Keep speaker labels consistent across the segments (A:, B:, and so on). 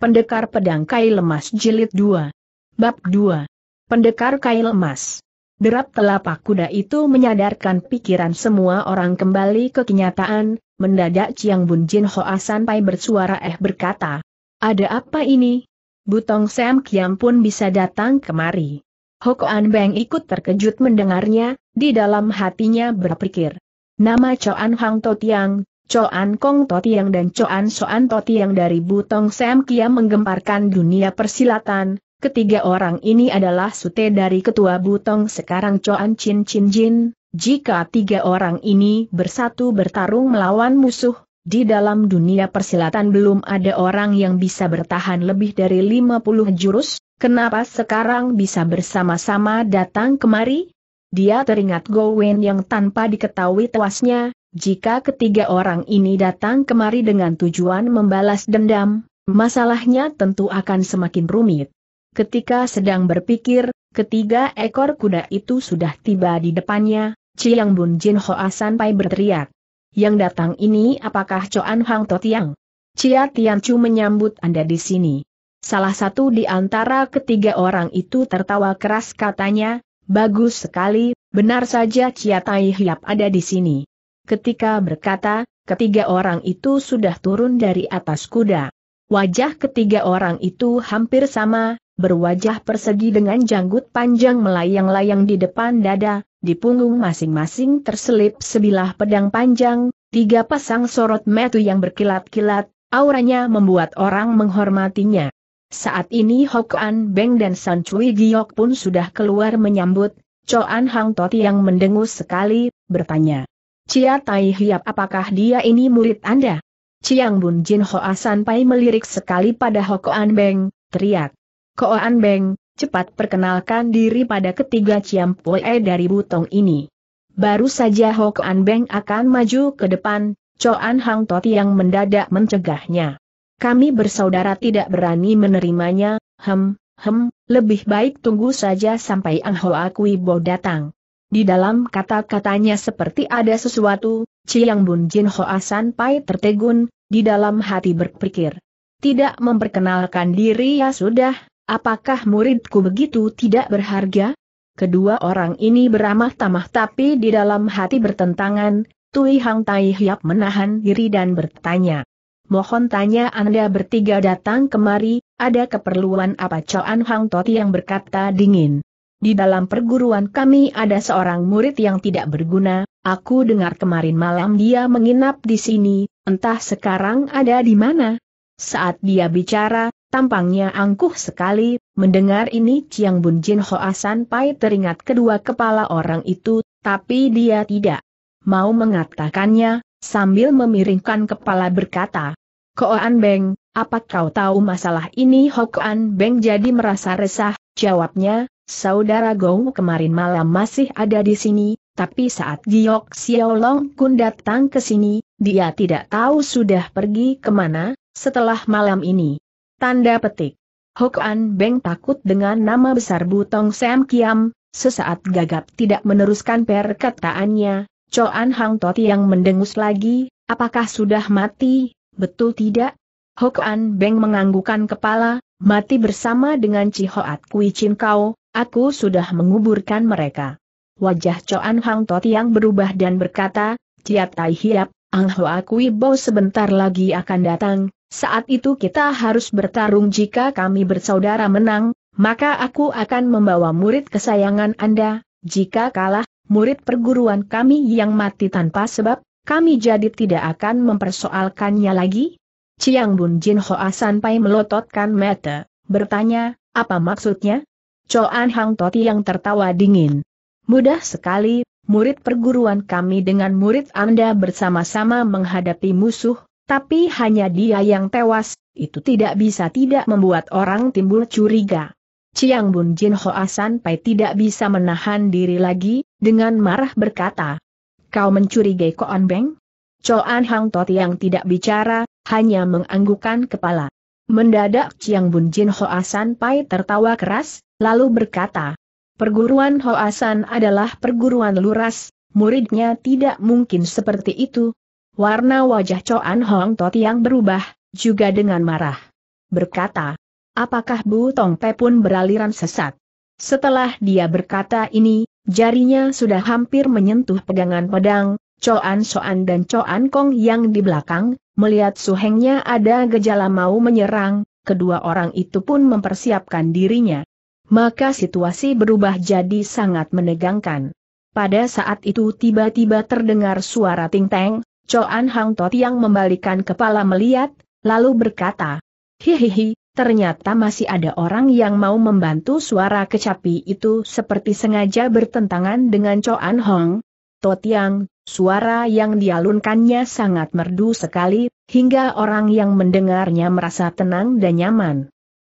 A: Pendekar Pedang Kail Emas Jilid 2. Bab 2. Pendekar Kail Emas. Derap telapak kuda itu menyadarkan pikiran semua orang kembali ke kenyataan, mendadak Chiang Bun Jin Hoa sampai bersuara eh berkata, Ada apa ini? Butong Sam Kiam pun bisa datang kemari. Hokoan Beng ikut terkejut mendengarnya, di dalam hatinya berpikir. Nama Choan Hang To Tiang, Coan Kong Totiang dan Coan Soan Totiang dari Butong Sam Kia menggemparkan dunia persilatan. Ketiga orang ini adalah sute dari Ketua Butong sekarang Coan Chin Chin Jin. Jika tiga orang ini bersatu bertarung melawan musuh, di dalam dunia persilatan belum ada orang yang bisa bertahan lebih dari 50 jurus, kenapa sekarang bisa bersama-sama datang kemari? Dia teringat Gowen yang tanpa diketahui tewasnya, jika ketiga orang ini datang kemari dengan tujuan membalas dendam, masalahnya tentu akan semakin rumit. Ketika sedang berpikir, ketiga ekor kuda itu sudah tiba di depannya, Ciyang Bun Jin Hoa sampai berteriak. Yang datang ini apakah Choan Hang Totiang? Cia Chu menyambut Anda di sini. Salah satu di antara ketiga orang itu tertawa keras katanya, bagus sekali, benar saja Cia Tai Hiap ada di sini. Ketika berkata, ketiga orang itu sudah turun dari atas kuda. Wajah ketiga orang itu hampir sama, berwajah persegi dengan janggut panjang melayang-layang di depan dada, di punggung masing-masing terselip sebilah pedang panjang, tiga pasang sorot metu yang berkilat-kilat, auranya membuat orang menghormatinya. Saat ini An Beng dan San Cui Giok pun sudah keluar menyambut, Choan Hang Toti yang mendengus sekali, bertanya. Cia Tai Hiap apakah dia ini murid Anda? Ciang Bun Jin Hoa Sanpai melirik sekali pada An Beng, teriak. Ko An Beng, cepat perkenalkan diri pada ketiga Ciam Poe dari Butong ini. Baru saja An Beng akan maju ke depan, Cho An Hang Toti yang mendadak mencegahnya. Kami bersaudara tidak berani menerimanya, hem, hem, lebih baik tunggu saja sampai Ang Hoa Kui Bo datang. Di dalam kata-katanya seperti ada sesuatu, Chiang Bun Jin Hoa San Pai tertegun, di dalam hati berpikir. Tidak memperkenalkan diri ya sudah, apakah muridku begitu tidak berharga? Kedua orang ini beramah tamah tapi di dalam hati bertentangan, Tui Hang Tai Hiap menahan diri dan bertanya. Mohon tanya Anda bertiga datang kemari, ada keperluan apa Coan Hang Toti yang berkata dingin. Di dalam perguruan kami ada seorang murid yang tidak berguna, aku dengar kemarin malam dia menginap di sini, entah sekarang ada di mana. Saat dia bicara, tampangnya angkuh sekali, mendengar ini Chiang Bun Jin Ho Asan Pai teringat kedua kepala orang itu, tapi dia tidak mau mengatakannya, sambil memiringkan kepala berkata, Koan Beng, apa kau tahu masalah ini Ho An Beng jadi merasa resah, jawabnya, Saudara Gou kemarin malam masih ada di sini, tapi saat Giok Xiaolong Kun datang ke sini, dia tidak tahu sudah pergi kemana, setelah malam ini. Tanda petik. Hokan Beng takut dengan nama besar Butong Sam Kiam, sesaat gagap tidak meneruskan perkataannya, Choan Hang Toti yang mendengus lagi, apakah sudah mati, betul tidak? Hokan Beng menganggukan kepala, mati bersama dengan Cihoat Kui Chin Kau, Aku sudah menguburkan mereka. Wajah Coan Hang Tot yang berubah dan berkata, Ciat Tai Hiap, Ang Hoa Kui Bo sebentar lagi akan datang, saat itu kita harus bertarung jika kami bersaudara menang, maka aku akan membawa murid kesayangan Anda, jika kalah, murid perguruan kami yang mati tanpa sebab, kami jadi tidak akan mempersoalkannya lagi? Ciang Bun Jin Hoa sampai melototkan mata, bertanya, apa maksudnya? Coan Hang Toti yang tertawa dingin. Mudah sekali, murid perguruan kami dengan murid Anda bersama-sama menghadapi musuh, tapi hanya dia yang tewas, itu tidak bisa tidak membuat orang timbul curiga. Chiang Bun Jin Hoasan Asan Pai tidak bisa menahan diri lagi, dengan marah berkata, Kau mencurigai Koan Beng? Coan Hang Toti yang tidak bicara, hanya menganggukkan kepala. Mendadak Chiang Bun Jin Hoasan Pai tertawa keras, lalu berkata, Perguruan Hoasan adalah perguruan luras, muridnya tidak mungkin seperti itu. Warna wajah Choan Hong Tot yang berubah, juga dengan marah. Berkata, apakah Bu Tong Pe pun beraliran sesat? Setelah dia berkata ini, jarinya sudah hampir menyentuh pegangan pedang, Choan Soan dan Choan Kong yang di belakang, Melihat suhengnya ada gejala mau menyerang, kedua orang itu pun mempersiapkan dirinya. Maka situasi berubah jadi sangat menegangkan. Pada saat itu tiba-tiba terdengar suara ting-teng, Choan Hang Tot yang membalikan kepala melihat, lalu berkata, Hihihi, ternyata masih ada orang yang mau membantu suara kecapi itu seperti sengaja bertentangan dengan Choan Hong, Totiang, suara yang dialunkannya sangat merdu sekali, hingga orang yang mendengarnya merasa tenang dan nyaman.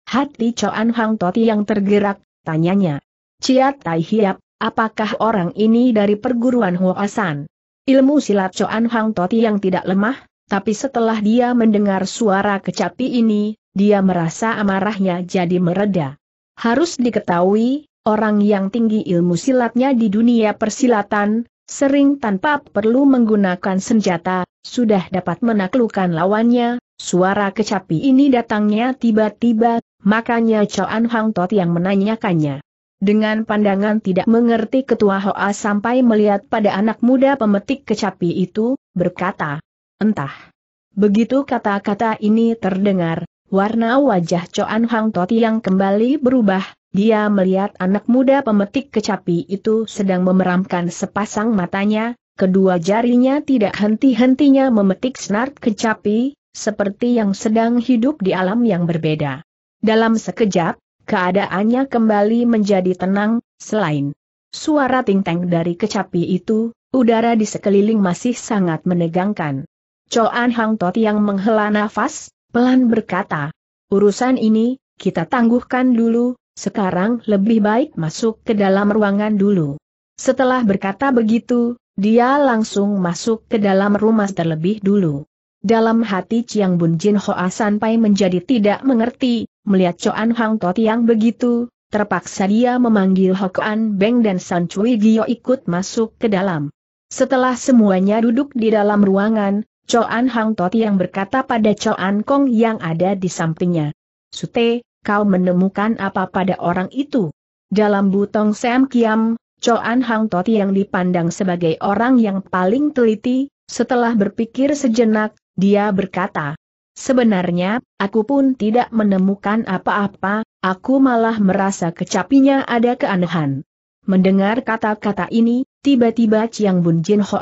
A: Hati Choan Hang Totiang tergerak, tanyanya. Ciat Tai Hiap, apakah orang ini dari perguruan Huasan? Ilmu silat Choan Hang Totiang tidak lemah, tapi setelah dia mendengar suara kecapi ini, dia merasa amarahnya jadi mereda. Harus diketahui, orang yang tinggi ilmu silatnya di dunia persilatan, sering tanpa perlu menggunakan senjata, sudah dapat menaklukkan lawannya, suara kecapi ini datangnya tiba-tiba, makanya Choan Hang Tot yang menanyakannya. Dengan pandangan tidak mengerti ketua Hoa sampai melihat pada anak muda pemetik kecapi itu, berkata, entah. Begitu kata-kata ini terdengar, warna wajah Coan Hang Tot yang kembali berubah, dia melihat anak muda pemetik kecapi itu sedang memeramkan sepasang matanya, kedua jarinya tidak henti-hentinya memetik senar kecapi, seperti yang sedang hidup di alam yang berbeda. Dalam sekejap, keadaannya kembali menjadi tenang, selain suara tingteng dari kecapi itu, udara di sekeliling masih sangat menegangkan. Choan Hang Tot yang menghela nafas, pelan berkata, urusan ini, kita tangguhkan dulu, sekarang lebih baik masuk ke dalam ruangan dulu. Setelah berkata begitu, dia langsung masuk ke dalam rumah terlebih dulu. Dalam hati Chiang Bun Jin Hoa sampai menjadi tidak mengerti, melihat Choan Hang Tot yang begitu, terpaksa dia memanggil Hokoan Beng dan San Cui Gio ikut masuk ke dalam. Setelah semuanya duduk di dalam ruangan, Choan Hang Tot yang berkata pada Choan Kong yang ada di sampingnya. Sute, kau menemukan apa pada orang itu? Dalam butong Sam Kiam, Choan Hang Toti yang dipandang sebagai orang yang paling teliti, setelah berpikir sejenak, dia berkata, Sebenarnya, aku pun tidak menemukan apa-apa, aku malah merasa kecapinya ada keanehan. Mendengar kata-kata ini, tiba-tiba Chiang Bun Jin Ho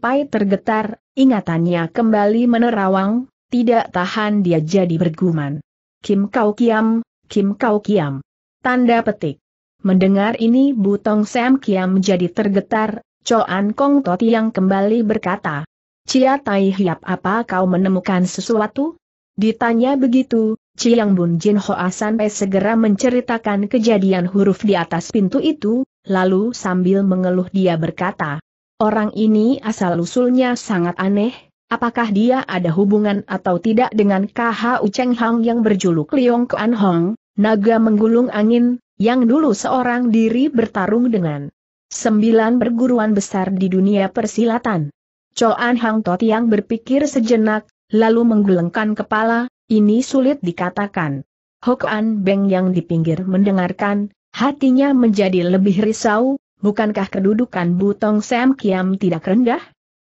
A: Pai tergetar, ingatannya kembali menerawang, tidak tahan dia jadi bergumam. Kim Kau Kiam, Kim Kau Kiam. Tanda petik. Mendengar ini Butong Sam Kiam menjadi tergetar, Choan Kong Toti yang kembali berkata, Cia Tai Hiap apa kau menemukan sesuatu? Ditanya begitu, Chiang Bun Jin Hoa Sanpai segera menceritakan kejadian huruf di atas pintu itu, lalu sambil mengeluh dia berkata, Orang ini asal-usulnya sangat aneh, Apakah dia ada hubungan atau tidak dengan KH Ucheng Hang yang berjuluk Liong Kuan Hong, naga menggulung angin, yang dulu seorang diri bertarung dengan sembilan perguruan besar di dunia persilatan. Choan Hang yang berpikir sejenak, lalu menggelengkan kepala, ini sulit dikatakan. Hokan Beng yang di pinggir mendengarkan, hatinya menjadi lebih risau, bukankah kedudukan Butong Sam Kiam tidak rendah?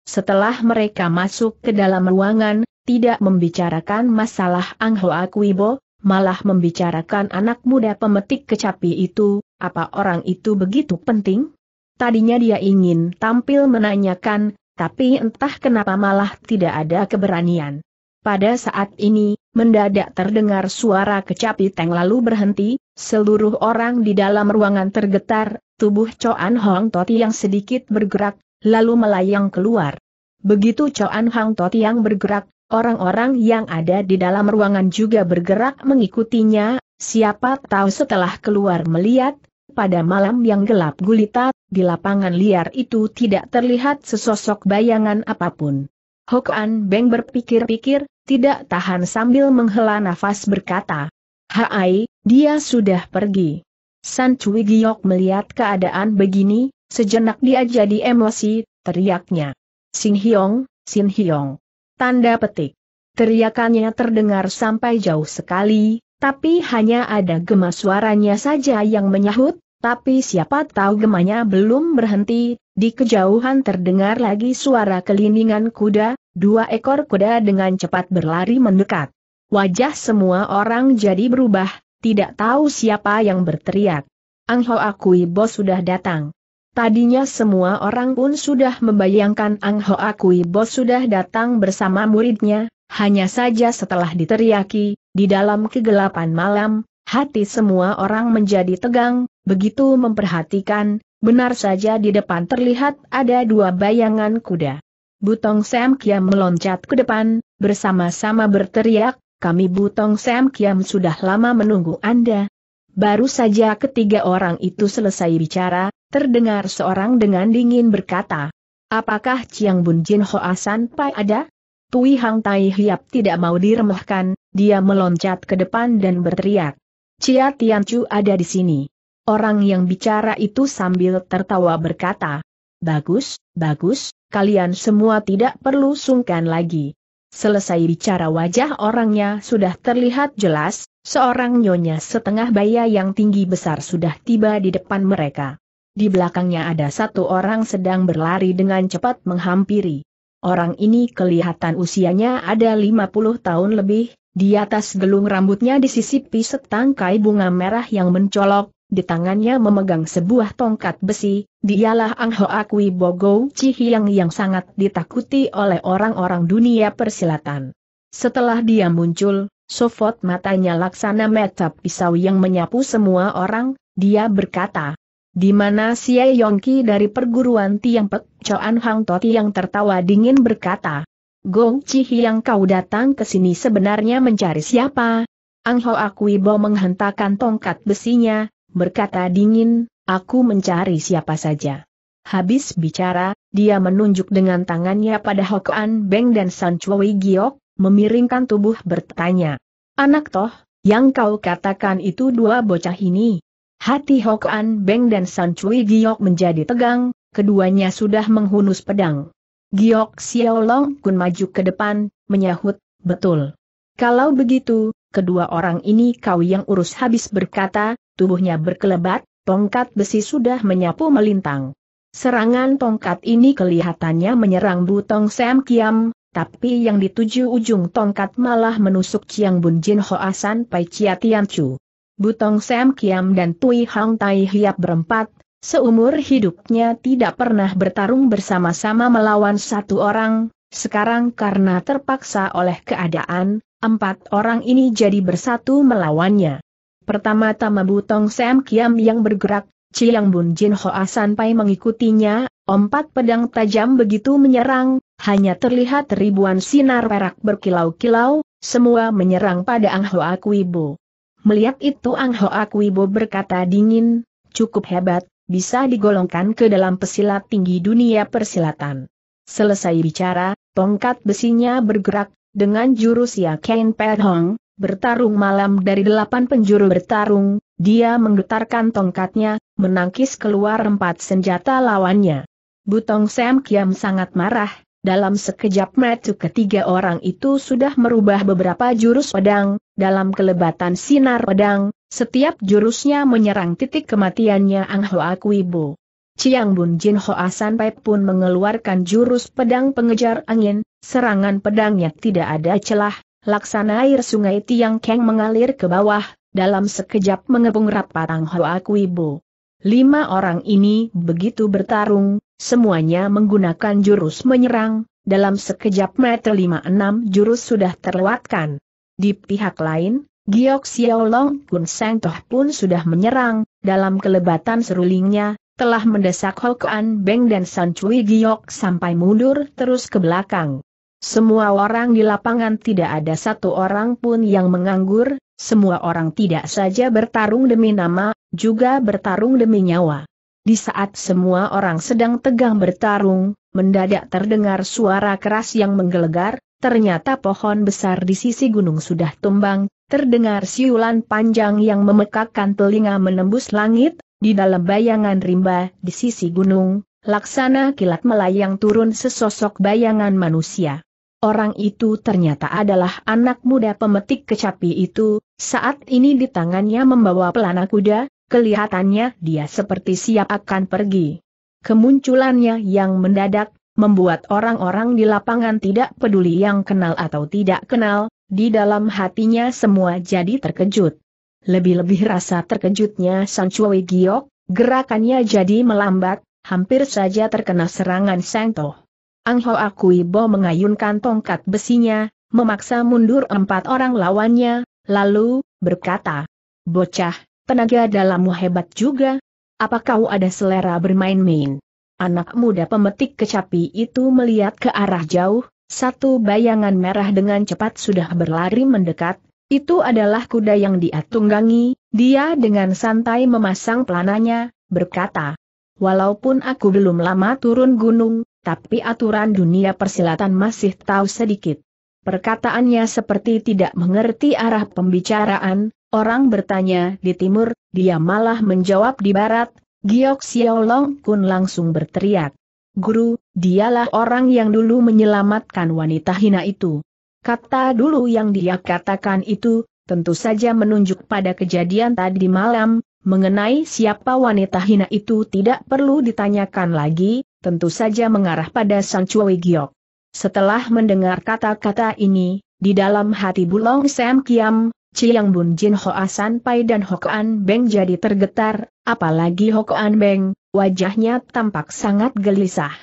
A: Setelah mereka masuk ke dalam ruangan, tidak membicarakan masalah Ang Hoa Kuibo, malah membicarakan anak muda pemetik kecapi itu, apa orang itu begitu penting? Tadinya dia ingin tampil menanyakan, tapi entah kenapa malah tidak ada keberanian. Pada saat ini, mendadak terdengar suara kecapi teng lalu berhenti, seluruh orang di dalam ruangan tergetar, tubuh Choan Hong Toti yang sedikit bergerak, lalu melayang keluar. Begitu coan Hang yang bergerak, orang-orang yang ada di dalam ruangan juga bergerak mengikutinya, siapa tahu setelah keluar melihat, pada malam yang gelap gulita, di lapangan liar itu tidak terlihat sesosok bayangan apapun. Hokan Beng berpikir-pikir, tidak tahan sambil menghela nafas berkata, Hai, dia sudah pergi. San Cui Giok melihat keadaan begini, Sejenak dia jadi emosi, teriaknya. Sin Hyong, Sin Hyong. Tanda petik. Teriakannya terdengar sampai jauh sekali, tapi hanya ada gema suaranya saja yang menyahut, tapi siapa tahu gemanya belum berhenti, di kejauhan terdengar lagi suara kelindingan kuda, dua ekor kuda dengan cepat berlari mendekat. Wajah semua orang jadi berubah, tidak tahu siapa yang berteriak. Ang Ho Akui Bos sudah datang. Tadinya semua orang pun sudah membayangkan Ang Ho Akui Bos sudah datang bersama muridnya, hanya saja setelah diteriaki, di dalam kegelapan malam, hati semua orang menjadi tegang, begitu memperhatikan, benar saja di depan terlihat ada dua bayangan kuda. Butong Sam Kiam meloncat ke depan, bersama-sama berteriak, kami Butong Sam Kiam sudah lama menunggu Anda. Baru saja ketiga orang itu selesai bicara, Terdengar seorang dengan dingin berkata, Apakah Chiang Bun Jin Hoa San Pai ada? Tui Hang Tai Hiap tidak mau diremehkan, dia meloncat ke depan dan berteriak. Cia Tian Chu ada di sini. Orang yang bicara itu sambil tertawa berkata, Bagus, bagus, kalian semua tidak perlu sungkan lagi. Selesai bicara wajah orangnya sudah terlihat jelas, seorang nyonya setengah baya yang tinggi besar sudah tiba di depan mereka. Di belakangnya ada satu orang sedang berlari dengan cepat menghampiri. Orang ini kelihatan usianya ada 50 tahun lebih, di atas gelung rambutnya disisipi setangkai bunga merah yang mencolok, di tangannya memegang sebuah tongkat besi, dialah Ang Akui Bogo Cihiang yang sangat ditakuti oleh orang-orang dunia persilatan. Setelah dia muncul, sofot matanya laksana mata pisau yang menyapu semua orang, dia berkata, di mana Xie Yongki dari perguruan Tiang Pek, Choan Hang Toti yang tertawa dingin berkata, Gong Chi yang kau datang ke sini sebenarnya mencari siapa? Ang Ho Akuibo menghentakkan tongkat besinya, berkata dingin, aku mencari siapa saja. Habis bicara, dia menunjuk dengan tangannya pada Hokuan Beng dan San Chui Giok, memiringkan tubuh bertanya. Anak toh, yang kau katakan itu dua bocah ini, Hati Hokan Beng dan San Cui Giok menjadi tegang, keduanya sudah menghunus pedang. Giok Xiaolong Kun maju ke depan, menyahut, betul. Kalau begitu, kedua orang ini kau yang urus habis berkata, tubuhnya berkelebat, tongkat besi sudah menyapu melintang. Serangan tongkat ini kelihatannya menyerang Butong Sam Kiam, tapi yang dituju ujung tongkat malah menusuk Chiang Bun Jin Hoa San Pai Chia Tian Chu. Butong Sam Kiam dan Tui Hang Tai Hiap berempat, seumur hidupnya tidak pernah bertarung bersama-sama melawan satu orang, sekarang karena terpaksa oleh keadaan, empat orang ini jadi bersatu melawannya. Pertama-tama Butong Sam Kiam yang bergerak, Chiang Bun Jin Hoa Sanpai mengikutinya, Empat pedang tajam begitu menyerang, hanya terlihat ribuan sinar perak berkilau-kilau, semua menyerang pada Ang Hoa Kuibo. Melihat itu Ang Ho Kuibo berkata dingin, cukup hebat, bisa digolongkan ke dalam pesilat tinggi dunia persilatan. Selesai bicara, tongkat besinya bergerak, dengan jurus Per Hong, bertarung malam dari delapan penjuru bertarung, dia menggetarkan tongkatnya, menangkis keluar empat senjata lawannya. Butong Sam Kiam sangat marah, dalam sekejap mata ketiga orang itu sudah merubah beberapa jurus pedang, dalam kelebatan sinar pedang, setiap jurusnya menyerang titik kematiannya Ang Hoa Kuibo. Chiang Bun Jin Hoa Pai pun mengeluarkan jurus pedang pengejar angin, serangan pedangnya tidak ada celah, laksana air sungai Tiang Keng mengalir ke bawah, dalam sekejap mengepung rapat Ang Hoa Kuibo. Lima orang ini begitu bertarung, semuanya menggunakan jurus menyerang, dalam sekejap meter lima enam jurus sudah terlewatkan. Di pihak lain, Giok Xiaolong Kun Seng Toh pun sudah menyerang, dalam kelebatan serulingnya, telah mendesak Hokuan Beng dan San Cui Giok sampai mundur terus ke belakang. Semua orang di lapangan tidak ada satu orang pun yang menganggur, semua orang tidak saja bertarung demi nama, juga bertarung demi nyawa. Di saat semua orang sedang tegang bertarung, mendadak terdengar suara keras yang menggelegar, ternyata pohon besar di sisi gunung sudah tumbang, terdengar siulan panjang yang memekakkan telinga menembus langit, di dalam bayangan rimba di sisi gunung, laksana kilat melayang turun sesosok bayangan manusia orang itu ternyata adalah anak muda pemetik kecapi itu, saat ini di tangannya membawa pelana kuda, kelihatannya dia seperti siap akan pergi. Kemunculannya yang mendadak, membuat orang-orang di lapangan tidak peduli yang kenal atau tidak kenal, di dalam hatinya semua jadi terkejut. Lebih-lebih rasa terkejutnya Sang Chui Giok, gerakannya jadi melambat, hampir saja terkena serangan Toh. Ang Ho Akui Bo mengayunkan tongkat besinya, memaksa mundur empat orang lawannya, lalu, berkata, Bocah, tenaga dalammu hebat juga. Apa kau ada selera bermain-main? Anak muda pemetik kecapi itu melihat ke arah jauh, satu bayangan merah dengan cepat sudah berlari mendekat, itu adalah kuda yang dia tunggangi, dia dengan santai memasang pelananya, berkata, Walaupun aku belum lama turun gunung, tapi aturan dunia persilatan masih tahu sedikit. Perkataannya seperti tidak mengerti arah pembicaraan, orang bertanya di timur, dia malah menjawab di barat, Giok Xiaolong Kun langsung berteriak. Guru, dialah orang yang dulu menyelamatkan wanita hina itu. Kata dulu yang dia katakan itu, tentu saja menunjuk pada kejadian tadi malam, mengenai siapa wanita hina itu tidak perlu ditanyakan lagi, tentu saja mengarah pada Sang Cui Giok. Setelah mendengar kata-kata ini, di dalam hati Bulong Sam Kiam, Chiang Bun Jin Hoa San Pai dan Kuan Beng jadi tergetar, apalagi Kuan Beng, wajahnya tampak sangat gelisah.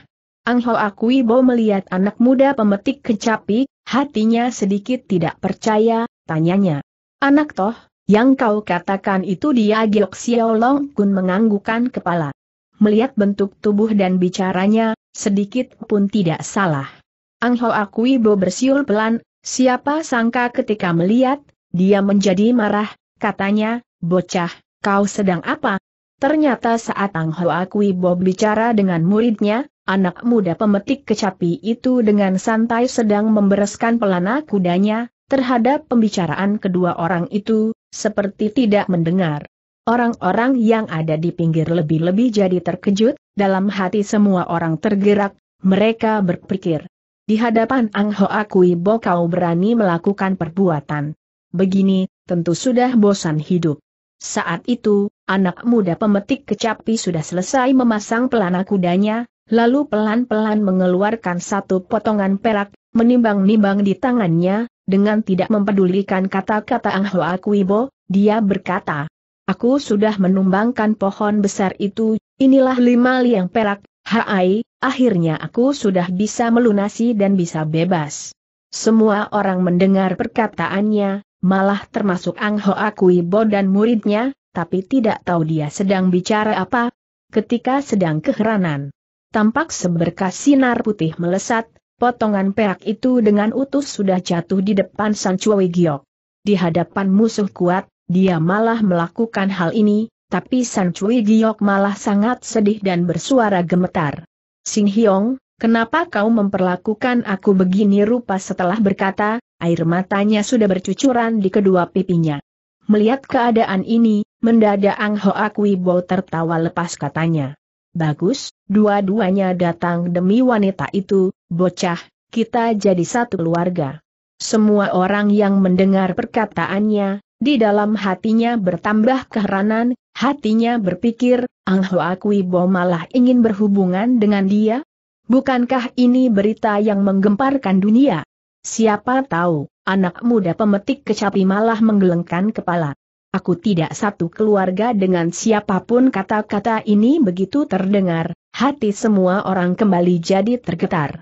A: Ang ho akui Bo melihat anak muda pemetik kecapi, hatinya sedikit tidak percaya, tanyanya. Anak toh, yang kau katakan itu dia Giok Xiao Long Kun menganggukan kepala melihat bentuk tubuh dan bicaranya, sedikit pun tidak salah. Ang Ho akui Bo bersiul pelan, siapa sangka ketika melihat, dia menjadi marah, katanya, bocah, kau sedang apa? Ternyata saat Ang Ho akui Bob bicara dengan muridnya, anak muda pemetik kecapi itu dengan santai sedang membereskan pelana kudanya, terhadap pembicaraan kedua orang itu, seperti tidak mendengar. Orang-orang yang ada di pinggir lebih-lebih jadi terkejut, dalam hati semua orang tergerak, mereka berpikir. Di hadapan Ang Ho Kui Bo kau berani melakukan perbuatan. Begini, tentu sudah bosan hidup. Saat itu, anak muda pemetik kecapi sudah selesai memasang pelana kudanya, lalu pelan-pelan mengeluarkan satu potongan perak, menimbang-nimbang di tangannya, dengan tidak mempedulikan kata-kata Ang Ho Kui Bo, dia berkata, Aku sudah menumbangkan pohon besar itu, inilah lima liang perak, hai, akhirnya aku sudah bisa melunasi dan bisa bebas. Semua orang mendengar perkataannya, malah termasuk Ang Ho Kui Bo dan muridnya, tapi tidak tahu dia sedang bicara apa, ketika sedang keheranan. Tampak seberkas sinar putih melesat, potongan perak itu dengan utuh sudah jatuh di depan San Chui Giok. Di hadapan musuh kuat, dia malah melakukan hal ini, tapi San Cui Giok malah sangat sedih dan bersuara gemetar. Sing Hyong, kenapa kau memperlakukan aku begini rupa setelah berkata, air matanya sudah bercucuran di kedua pipinya. Melihat keadaan ini, mendadak Ang Akui bau tertawa lepas katanya. Bagus, dua-duanya datang demi wanita itu, bocah, kita jadi satu keluarga. Semua orang yang mendengar perkataannya, di dalam hatinya bertambah keheranan, hatinya berpikir, Ang Hoa Kui Bo malah ingin berhubungan dengan dia? Bukankah ini berita yang menggemparkan dunia? Siapa tahu, anak muda pemetik kecapi malah menggelengkan kepala. Aku tidak satu keluarga dengan siapapun kata-kata ini begitu terdengar, hati semua orang kembali jadi tergetar.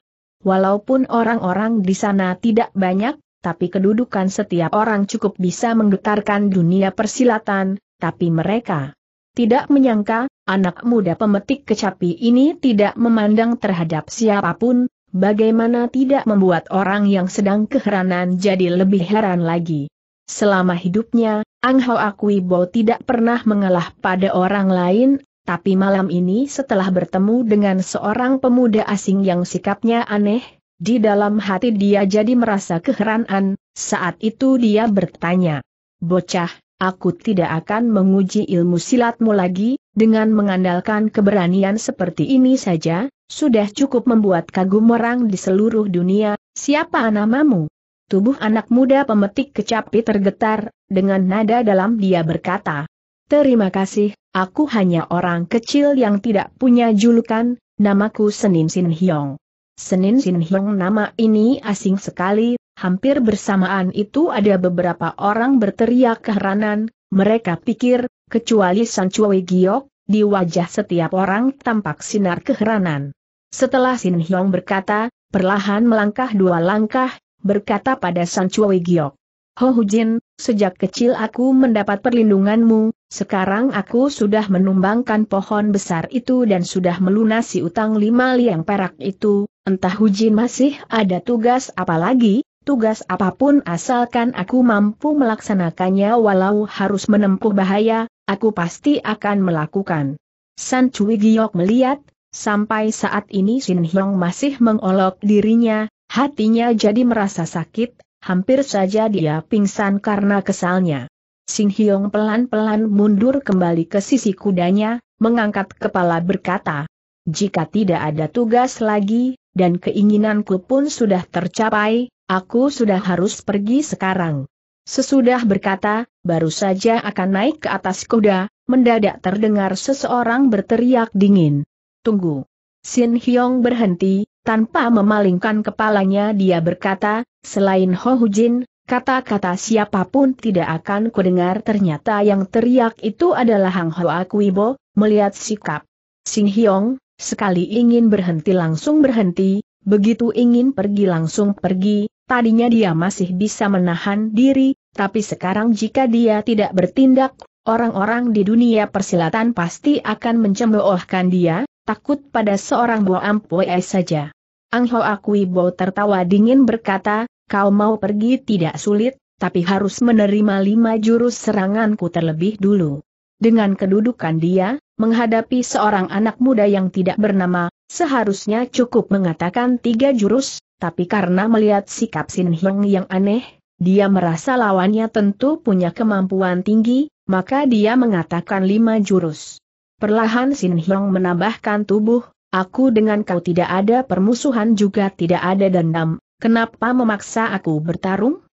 A: Walaupun orang-orang di sana tidak banyak, tapi kedudukan setiap orang cukup bisa menggetarkan dunia persilatan, tapi mereka tidak menyangka, anak muda pemetik kecapi ini tidak memandang terhadap siapapun, bagaimana tidak membuat orang yang sedang keheranan jadi lebih heran lagi. Selama hidupnya, Ang Hao Akui Bo tidak pernah mengalah pada orang lain, tapi malam ini setelah bertemu dengan seorang pemuda asing yang sikapnya aneh, di dalam hati dia jadi merasa keheranan, saat itu dia bertanya. Bocah, aku tidak akan menguji ilmu silatmu lagi, dengan mengandalkan keberanian seperti ini saja, sudah cukup membuat kagum orang di seluruh dunia, siapa namamu? Tubuh anak muda pemetik kecapi tergetar, dengan nada dalam dia berkata. Terima kasih, aku hanya orang kecil yang tidak punya julukan, namaku Senin Sin Hyong. Senin Sin Hyung nama ini asing sekali, hampir bersamaan itu ada beberapa orang berteriak keheranan, mereka pikir, kecuali San Chui Giok, di wajah setiap orang tampak sinar keheranan. Setelah Sin Hyung berkata, perlahan melangkah dua langkah, berkata pada San Chui Giok. Ho Hujin, sejak kecil aku mendapat perlindunganmu, sekarang aku sudah menumbangkan pohon besar itu dan sudah melunasi utang lima liang perak itu, Entah Hujin masih ada tugas apa lagi, tugas apapun asalkan aku mampu melaksanakannya walau harus menempuh bahaya, aku pasti akan melakukan. San Cui Giok melihat, sampai saat ini Sin Hyong masih mengolok dirinya, hatinya jadi merasa sakit, hampir saja dia pingsan karena kesalnya. Sin Hyong pelan-pelan mundur kembali ke sisi kudanya, mengangkat kepala berkata, jika tidak ada tugas lagi, dan keinginanku pun sudah tercapai, aku sudah harus pergi sekarang. Sesudah berkata, baru saja akan naik ke atas kuda, mendadak terdengar seseorang berteriak dingin. Tunggu. Sin Hyong berhenti, tanpa memalingkan kepalanya dia berkata, selain Ho Hujin, kata-kata siapapun tidak akan kudengar ternyata yang teriak itu adalah Hang Hoa Kuibo, melihat sikap. Sin Hyong, Sekali ingin berhenti langsung berhenti, begitu ingin pergi langsung pergi, tadinya dia masih bisa menahan diri, tapi sekarang jika dia tidak bertindak, orang-orang di dunia persilatan pasti akan mencemoohkan dia, takut pada seorang buah Ampue saja. Ang Ho Akui Bo tertawa dingin berkata, kau mau pergi tidak sulit, tapi harus menerima lima jurus seranganku terlebih dulu. Dengan kedudukan dia, menghadapi seorang anak muda yang tidak bernama, seharusnya cukup mengatakan tiga jurus, tapi karena melihat sikap Sin Hyung yang aneh, dia merasa lawannya tentu punya kemampuan tinggi, maka dia mengatakan lima jurus. Perlahan Sin Hyung menambahkan tubuh, aku dengan kau tidak ada permusuhan juga tidak ada dendam, kenapa memaksa aku bertarung?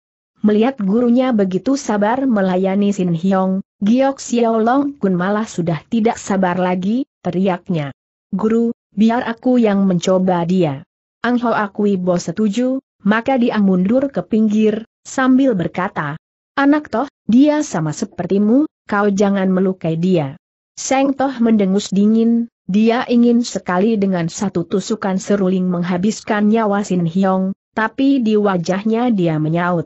A: Melihat gurunya begitu sabar melayani Sin Hyong, Giok Xiaolong Kun malah sudah tidak sabar lagi, teriaknya. Guru, biar aku yang mencoba dia. Ang Ho Akui Bo setuju, maka dia mundur ke pinggir, sambil berkata. Anak toh, dia sama sepertimu, kau jangan melukai dia. Seng Toh mendengus dingin, dia ingin sekali dengan satu tusukan seruling menghabiskan nyawa Sin Hyong, tapi di wajahnya dia menyaut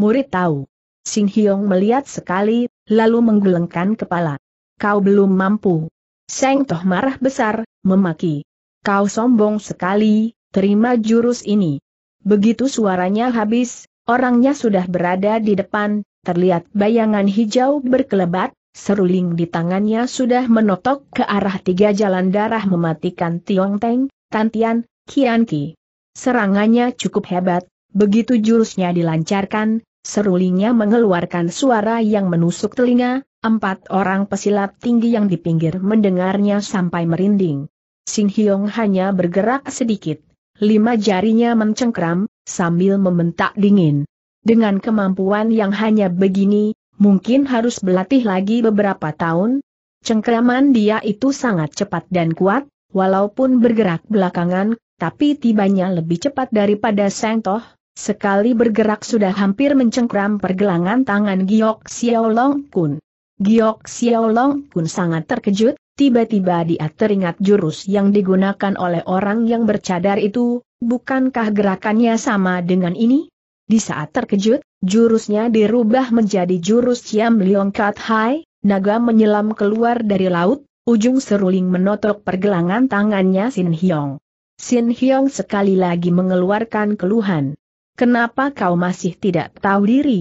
A: murid tahu. Sing Hyong melihat sekali, lalu menggelengkan kepala. Kau belum mampu. Seng Toh marah besar, memaki. Kau sombong sekali, terima jurus ini. Begitu suaranya habis, orangnya sudah berada di depan, terlihat bayangan hijau berkelebat, seruling di tangannya sudah menotok ke arah tiga jalan darah mematikan Tiong Teng, Tantian, Kian Ki. Serangannya cukup hebat, begitu jurusnya dilancarkan, Serulingnya mengeluarkan suara yang menusuk telinga, empat orang pesilat tinggi yang di pinggir mendengarnya sampai merinding. Sin Hyong hanya bergerak sedikit, lima jarinya mencengkram, sambil membentak dingin. Dengan kemampuan yang hanya begini, mungkin harus berlatih lagi beberapa tahun. Cengkraman dia itu sangat cepat dan kuat, walaupun bergerak belakangan, tapi tibanya lebih cepat daripada Toh. Sekali bergerak sudah hampir mencengkram pergelangan tangan Giok Xiaolong Kun. Giok Xiaolong Kun sangat terkejut, tiba-tiba dia teringat jurus yang digunakan oleh orang yang bercadar itu, bukankah gerakannya sama dengan ini? Di saat terkejut, jurusnya dirubah menjadi jurus Ciam Liong Kat Hai, naga menyelam keluar dari laut, ujung seruling menotok pergelangan tangannya Sin Hyong. Sin Hyong sekali lagi mengeluarkan keluhan. Kenapa kau masih tidak tahu diri?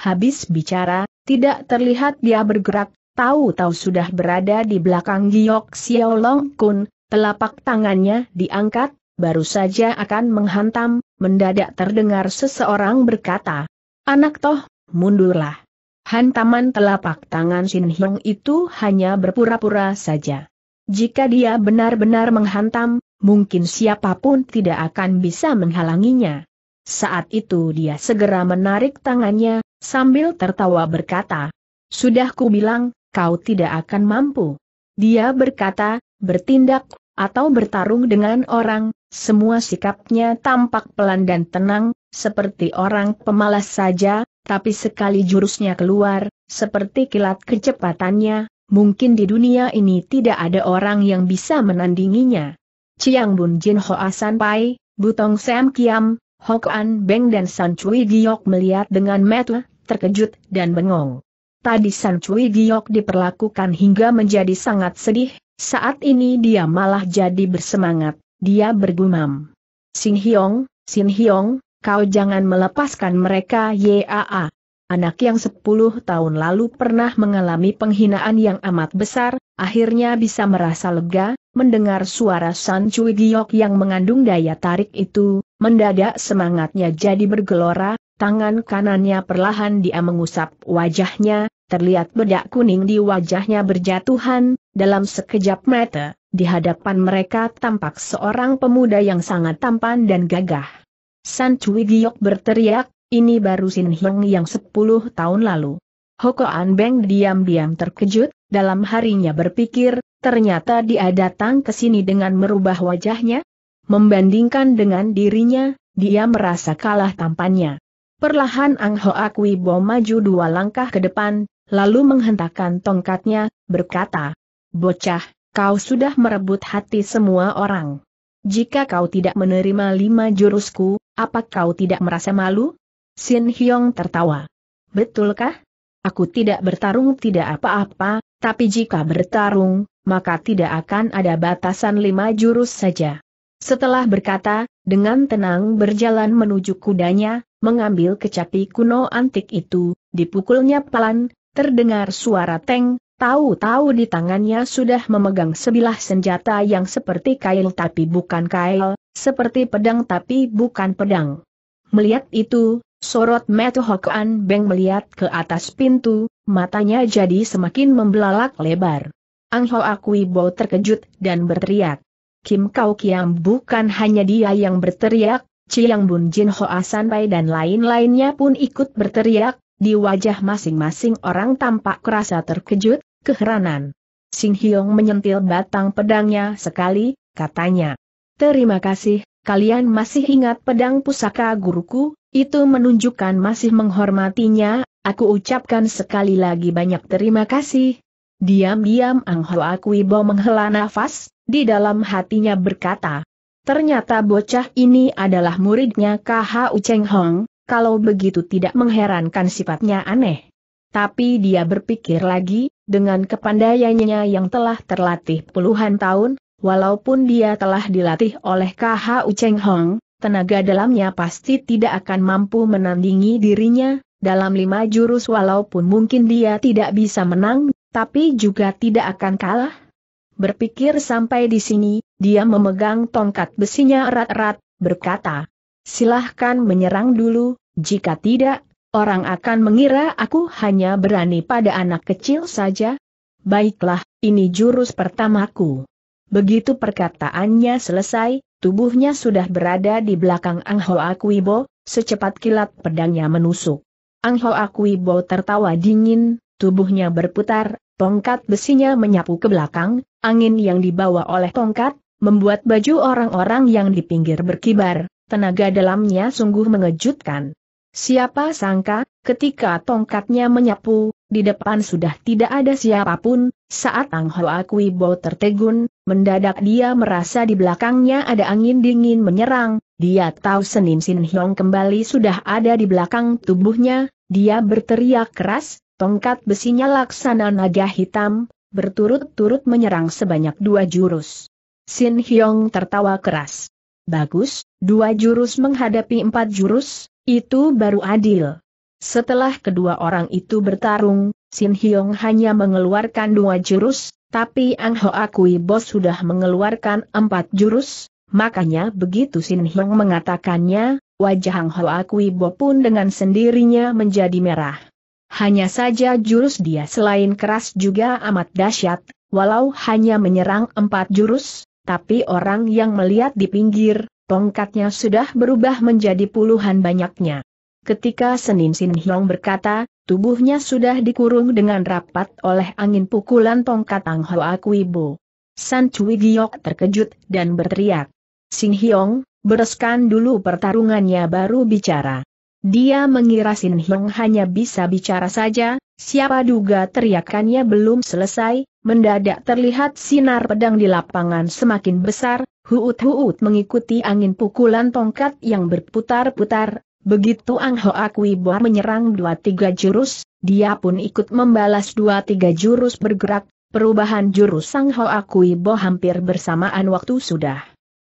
A: Habis bicara, tidak terlihat dia bergerak, tahu-tahu sudah berada di belakang Giok Xiao Long Kun, telapak tangannya diangkat, baru saja akan menghantam, mendadak terdengar seseorang berkata, Anak toh, mundurlah. Hantaman telapak tangan Shin Hyung itu hanya berpura-pura saja. Jika dia benar-benar menghantam, mungkin siapapun tidak akan bisa menghalanginya. Saat itu dia segera menarik tangannya, sambil tertawa berkata, Sudah ku bilang, kau tidak akan mampu. Dia berkata, bertindak, atau bertarung dengan orang, semua sikapnya tampak pelan dan tenang, seperti orang pemalas saja, tapi sekali jurusnya keluar, seperti kilat kecepatannya, mungkin di dunia ini tidak ada orang yang bisa menandinginya. Ciang Bun Jin Hoa San Pai, Butong Sam Kiam, Hok An Beng dan San Cui Giok melihat dengan mata terkejut dan bengong. Tadi San Cui Giok diperlakukan hingga menjadi sangat sedih, saat ini dia malah jadi bersemangat, dia bergumam. Sin Hiong, Sin Hiong, kau jangan melepaskan mereka YAA. Anak yang 10 tahun lalu pernah mengalami penghinaan yang amat besar, akhirnya bisa merasa lega, mendengar suara San Cui Giok yang mengandung daya tarik itu, Mendadak semangatnya jadi bergelora, tangan kanannya perlahan dia mengusap wajahnya, terlihat bedak kuning di wajahnya berjatuhan, dalam sekejap mata, di hadapan mereka tampak seorang pemuda yang sangat tampan dan gagah. San Cui Giok berteriak, ini baru Sin Hiong yang sepuluh tahun lalu. Hoko An Beng diam-diam terkejut, dalam harinya berpikir, ternyata dia datang ke sini dengan merubah wajahnya, Membandingkan dengan dirinya, dia merasa kalah tampannya. Perlahan Ang Ho Akui Bo maju dua langkah ke depan, lalu menghentakkan tongkatnya, berkata, Bocah, kau sudah merebut hati semua orang. Jika kau tidak menerima lima jurusku, apa kau tidak merasa malu? Sin Hyong tertawa. Betulkah? Aku tidak bertarung tidak apa-apa, tapi jika bertarung, maka tidak akan ada batasan lima jurus saja. Setelah berkata, dengan tenang berjalan menuju kudanya, mengambil kecapi kuno antik itu, dipukulnya pelan, terdengar suara teng, tahu-tahu di tangannya sudah memegang sebilah senjata yang seperti kail tapi bukan kail, seperti pedang tapi bukan pedang. Melihat itu, sorot Metu Hokan Beng melihat ke atas pintu, matanya jadi semakin membelalak lebar. Ang Hoa Kui Bo terkejut dan berteriak. Kim Kau Kiam bukan hanya dia yang berteriak, Chiang Bun Jin Hoa Pai dan lain-lainnya pun ikut berteriak, di wajah masing-masing orang tampak kerasa terkejut, keheranan. Sing Hyong menyentil batang pedangnya sekali, katanya. Terima kasih, kalian masih ingat pedang pusaka guruku, itu menunjukkan masih menghormatinya, aku ucapkan sekali lagi banyak terima kasih. Diam-diam Ang Hoa Kui menghela nafas, di dalam hatinya berkata, ternyata bocah ini adalah muridnya KH Uceng Hong, kalau begitu tidak mengherankan sifatnya aneh. Tapi dia berpikir lagi, dengan kepandaiannya yang telah terlatih puluhan tahun, walaupun dia telah dilatih oleh KH Uceng Hong, tenaga dalamnya pasti tidak akan mampu menandingi dirinya, dalam lima jurus walaupun mungkin dia tidak bisa menang, tapi juga tidak akan kalah, Berpikir sampai di sini, dia memegang tongkat besinya erat-erat, berkata, Silahkan menyerang dulu, jika tidak, orang akan mengira aku hanya berani pada anak kecil saja. Baiklah, ini jurus pertamaku. Begitu perkataannya selesai, tubuhnya sudah berada di belakang Ang Hoa Kuibo, secepat kilat pedangnya menusuk. Ang Hoa Kuibo tertawa dingin, tubuhnya berputar, tongkat besinya menyapu ke belakang, Angin yang dibawa oleh tongkat, membuat baju orang-orang yang di pinggir berkibar, tenaga dalamnya sungguh mengejutkan. Siapa sangka, ketika tongkatnya menyapu, di depan sudah tidak ada siapapun, saat Ang Hoa Kui Bo tertegun, mendadak dia merasa di belakangnya ada angin dingin menyerang, dia tahu Senin Sin Hyong kembali sudah ada di belakang tubuhnya, dia berteriak keras, tongkat besinya laksana naga hitam, berturut-turut menyerang sebanyak dua jurus. Sin Hyong tertawa keras. Bagus, dua jurus menghadapi empat jurus, itu baru adil. Setelah kedua orang itu bertarung, Sin Hyong hanya mengeluarkan dua jurus, tapi Ang Ho Akui Bos sudah mengeluarkan empat jurus, makanya begitu Sin Hyong mengatakannya, wajah Ang Ho Akui Bo pun dengan sendirinya menjadi merah. Hanya saja jurus dia selain keras juga amat dahsyat, walau hanya menyerang empat jurus, tapi orang yang melihat di pinggir, tongkatnya sudah berubah menjadi puluhan banyaknya. Ketika Senin Sin Hyong berkata, tubuhnya sudah dikurung dengan rapat oleh angin pukulan tongkat Ang Hoa Kuibo. San Cui Giok terkejut dan berteriak. Sin Hyong, bereskan dulu pertarungannya baru bicara. Dia mengira Sin Hong hanya bisa bicara saja, siapa duga teriakannya belum selesai, mendadak terlihat sinar pedang di lapangan semakin besar, huut-huut mengikuti angin pukulan tongkat yang berputar-putar, Begitu Ang Ho Akui Boa menyerang dua tiga jurus, dia pun ikut membalas dua tiga jurus bergerak, perubahan jurus Ang Ho Akui Boa hampir bersamaan waktu sudah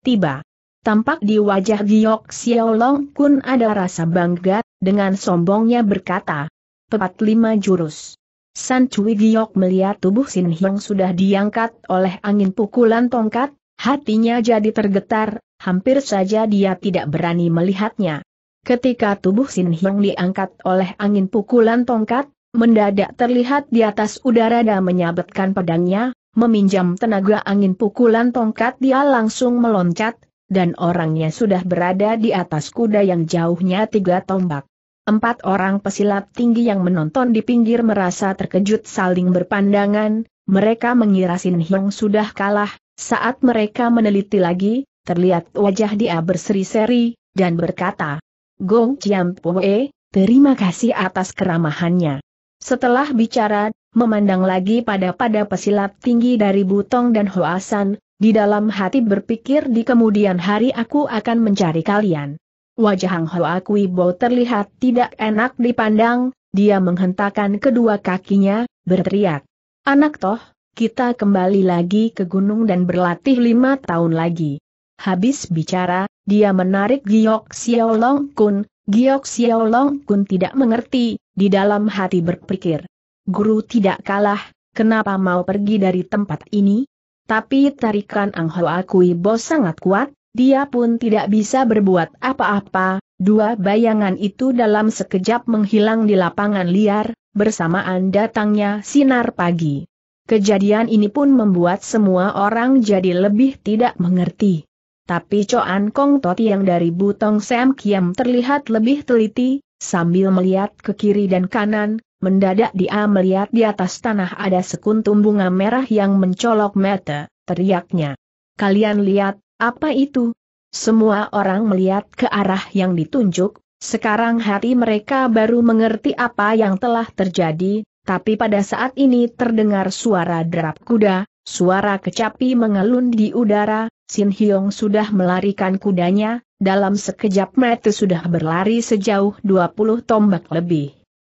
A: tiba. Tampak di wajah Giok Xiaolong Kun ada rasa bangga, dengan sombongnya berkata, tepat lima jurus. San Cui Giok melihat tubuh Sin Hyang sudah diangkat oleh angin pukulan tongkat, hatinya jadi tergetar, hampir saja dia tidak berani melihatnya. Ketika tubuh Sin Hyang diangkat oleh angin pukulan tongkat, mendadak terlihat di atas udara dan menyabetkan pedangnya, meminjam tenaga angin pukulan tongkat dia langsung meloncat, dan orangnya sudah berada di atas kuda yang jauhnya tiga tombak. Empat orang pesilat tinggi yang menonton di pinggir merasa terkejut saling berpandangan, mereka mengira Sin Hyong sudah kalah, saat mereka meneliti lagi, terlihat wajah dia berseri-seri, dan berkata, Gong Chiam Pue, terima kasih atas keramahannya. Setelah bicara, memandang lagi pada pada pesilat tinggi dari Butong dan Hoasan, di dalam hati berpikir di kemudian hari aku akan mencari kalian. Wajah Hang Hoa Kui Bo terlihat tidak enak dipandang, dia menghentakkan kedua kakinya, berteriak. Anak toh, kita kembali lagi ke gunung dan berlatih lima tahun lagi. Habis bicara, dia menarik Giok Xiao Long Kun, Giok Xiao Long Kun tidak mengerti, di dalam hati berpikir. Guru tidak kalah, kenapa mau pergi dari tempat ini? tapi tarikan Ang Ho Akui Bos sangat kuat, dia pun tidak bisa berbuat apa-apa, dua bayangan itu dalam sekejap menghilang di lapangan liar, bersamaan datangnya sinar pagi. Kejadian ini pun membuat semua orang jadi lebih tidak mengerti. Tapi Coan Kong Toti yang dari Butong Sam Kiam terlihat lebih teliti, Sambil melihat ke kiri dan kanan, mendadak dia melihat di atas tanah ada sekuntum bunga merah yang mencolok mata, teriaknya. Kalian lihat, apa itu? Semua orang melihat ke arah yang ditunjuk, sekarang hati mereka baru mengerti apa yang telah terjadi, tapi pada saat ini terdengar suara derap kuda, suara kecapi mengelun di udara, Sin Hyong sudah melarikan kudanya, dalam sekejap mata sudah berlari sejauh 20 tombak lebih.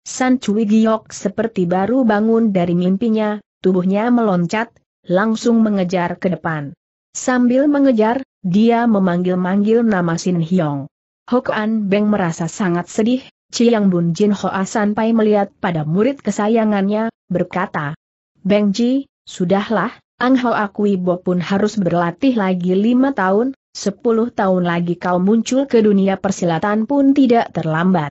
A: San Cui Giok seperti baru bangun dari mimpinya, tubuhnya meloncat, langsung mengejar ke depan. Sambil mengejar, dia memanggil-manggil nama Sin Hyong. Hok An Beng merasa sangat sedih, Chiang Bun Jin Hoa sampai melihat pada murid kesayangannya, berkata, Beng Ji, sudahlah, Ang Hoa Kui Bo pun harus berlatih lagi lima tahun, Sepuluh tahun lagi kau muncul ke dunia persilatan pun tidak terlambat.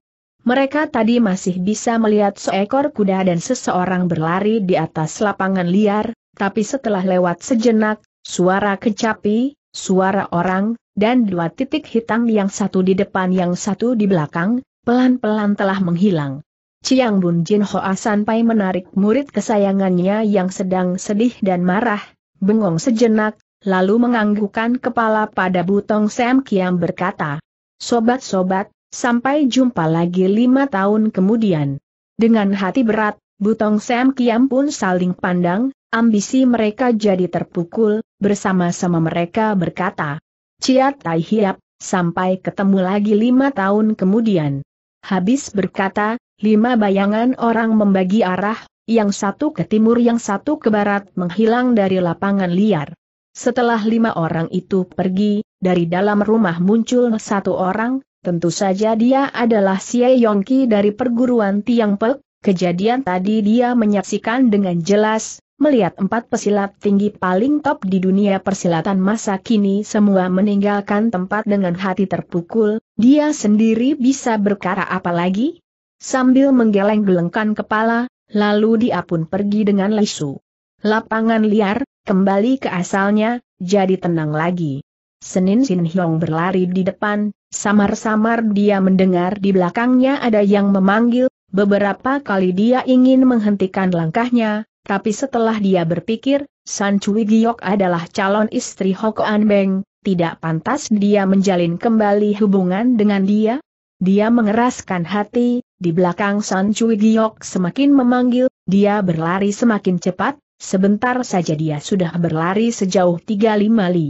A: Mereka tadi masih bisa melihat seekor kuda dan seseorang berlari di atas lapangan liar, tapi setelah lewat sejenak, suara kecapi, suara orang, dan dua titik hitam yang satu di depan yang satu di belakang, pelan-pelan telah menghilang. Ciang Bun Jin Hoa sampai menarik murid kesayangannya yang sedang sedih dan marah, bengong sejenak, lalu menganggukkan kepala pada Butong Sam Kiam berkata, Sobat-sobat, sampai jumpa lagi lima tahun kemudian. Dengan hati berat, Butong Sam Kiam pun saling pandang, ambisi mereka jadi terpukul, bersama-sama mereka berkata, Ciat Tai Hiap, sampai ketemu lagi lima tahun kemudian. Habis berkata, lima bayangan orang membagi arah, yang satu ke timur yang satu ke barat menghilang dari lapangan liar. Setelah lima orang itu pergi, dari dalam rumah muncul satu orang, tentu saja dia adalah Xie Yongki dari perguruan Tiang Pek, kejadian tadi dia menyaksikan dengan jelas, melihat empat pesilat tinggi paling top di dunia persilatan masa kini semua meninggalkan tempat dengan hati terpukul, dia sendiri bisa berkara apalagi? Sambil menggeleng-gelengkan kepala, lalu dia pun pergi dengan lesu. Lapangan liar, Kembali ke asalnya, jadi tenang lagi. Senin Sin Hyong berlari di depan, samar-samar dia mendengar di belakangnya ada yang memanggil, beberapa kali dia ingin menghentikan langkahnya, tapi setelah dia berpikir, San Cui Giok adalah calon istri Hoko An Beng, tidak pantas dia menjalin kembali hubungan dengan dia. Dia mengeraskan hati, di belakang San Cui Giok semakin memanggil, dia berlari semakin cepat, Sebentar saja dia sudah berlari sejauh tiga 35 li.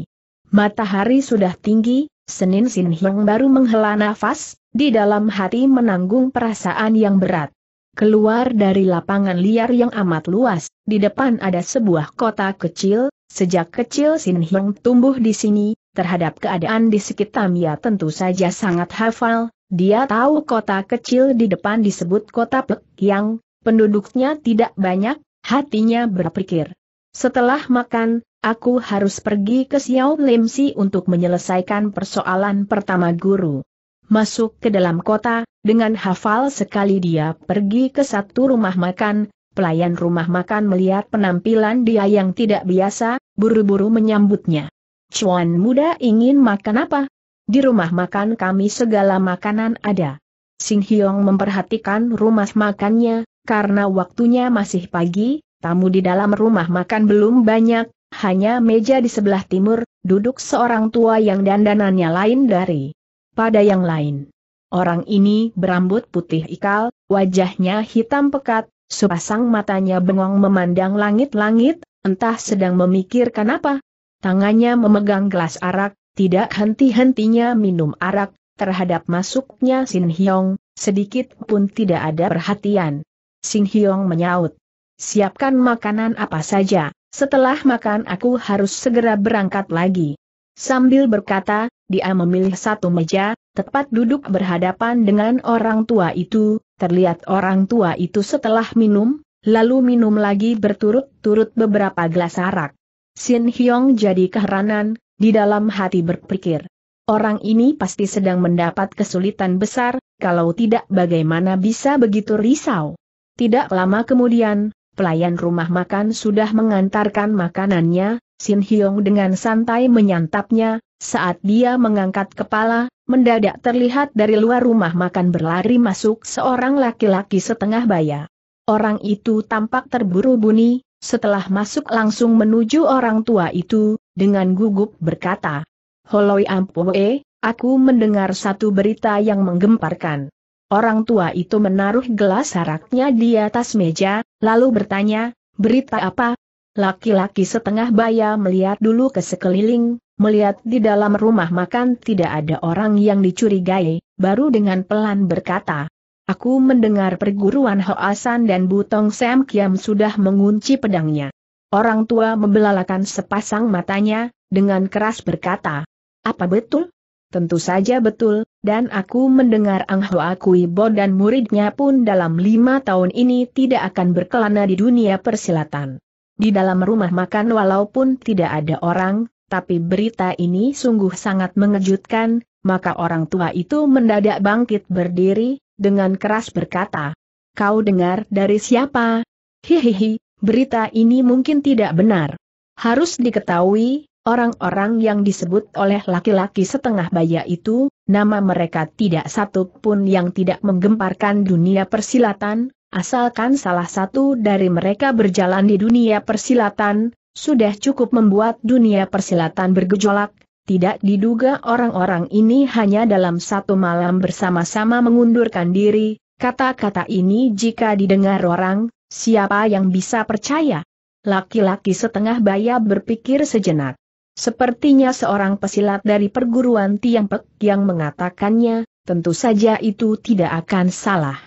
A: Matahari sudah tinggi, Senin Sin Hyang baru menghela nafas, di dalam hati menanggung perasaan yang berat. Keluar dari lapangan liar yang amat luas, di depan ada sebuah kota kecil, sejak kecil Sin Hyang tumbuh di sini, terhadap keadaan di sekitarnya tentu saja sangat hafal, dia tahu kota kecil di depan disebut kota yang penduduknya tidak banyak, Hatinya berpikir. Setelah makan, aku harus pergi ke Xiao Lim untuk menyelesaikan persoalan pertama guru. Masuk ke dalam kota, dengan hafal sekali dia pergi ke satu rumah makan, pelayan rumah makan melihat penampilan dia yang tidak biasa, buru-buru menyambutnya. Cuan muda ingin makan apa? Di rumah makan kami segala makanan ada. Sing Hyong memperhatikan rumah makannya, karena waktunya masih pagi, tamu di dalam rumah makan belum banyak, hanya meja di sebelah timur, duduk seorang tua yang dandanannya lain dari pada yang lain. Orang ini berambut putih ikal, wajahnya hitam pekat, sepasang matanya bengong memandang langit-langit, entah sedang memikirkan apa. Tangannya memegang gelas arak, tidak henti-hentinya minum arak, terhadap masuknya Sin Hyong, sedikit pun tidak ada perhatian. Sing Hyong menyaut. Siapkan makanan apa saja, setelah makan aku harus segera berangkat lagi. Sambil berkata, dia memilih satu meja, tepat duduk berhadapan dengan orang tua itu, terlihat orang tua itu setelah minum, lalu minum lagi berturut-turut beberapa gelas arak. Sin Hyong jadi keheranan, di dalam hati berpikir. Orang ini pasti sedang mendapat kesulitan besar, kalau tidak bagaimana bisa begitu risau. Tidak lama kemudian, pelayan rumah makan sudah mengantarkan makanannya, Sin Hyong dengan santai menyantapnya, saat dia mengangkat kepala, mendadak terlihat dari luar rumah makan berlari masuk seorang laki-laki setengah baya. Orang itu tampak terburu buni, setelah masuk langsung menuju orang tua itu, dengan gugup berkata, Holoi Ampoe, aku mendengar satu berita yang menggemparkan. Orang tua itu menaruh gelas araknya di atas meja, lalu bertanya, berita apa? Laki-laki setengah baya melihat dulu ke sekeliling, melihat di dalam rumah makan tidak ada orang yang dicurigai, baru dengan pelan berkata, Aku mendengar perguruan Hoasan dan Butong Sam Kiam sudah mengunci pedangnya. Orang tua membelalakan sepasang matanya, dengan keras berkata, Apa betul? Tentu saja betul, dan aku mendengar Ang Hoa Kui Bo dan muridnya pun dalam lima tahun ini tidak akan berkelana di dunia persilatan. Di dalam rumah makan walaupun tidak ada orang, tapi berita ini sungguh sangat mengejutkan, maka orang tua itu mendadak bangkit berdiri, dengan keras berkata, Kau dengar dari siapa? Hihihi, berita ini mungkin tidak benar. Harus diketahui, Orang-orang yang disebut oleh laki-laki setengah baya itu, nama mereka tidak satu pun yang tidak menggemparkan dunia persilatan, asalkan salah satu dari mereka berjalan di dunia persilatan, sudah cukup membuat dunia persilatan bergejolak, tidak diduga orang-orang ini hanya dalam satu malam bersama-sama mengundurkan diri, kata-kata ini jika didengar orang, siapa yang bisa percaya? Laki-laki setengah baya berpikir sejenak. Sepertinya seorang pesilat dari perguruan Tiangpek yang mengatakannya, tentu saja itu tidak akan salah.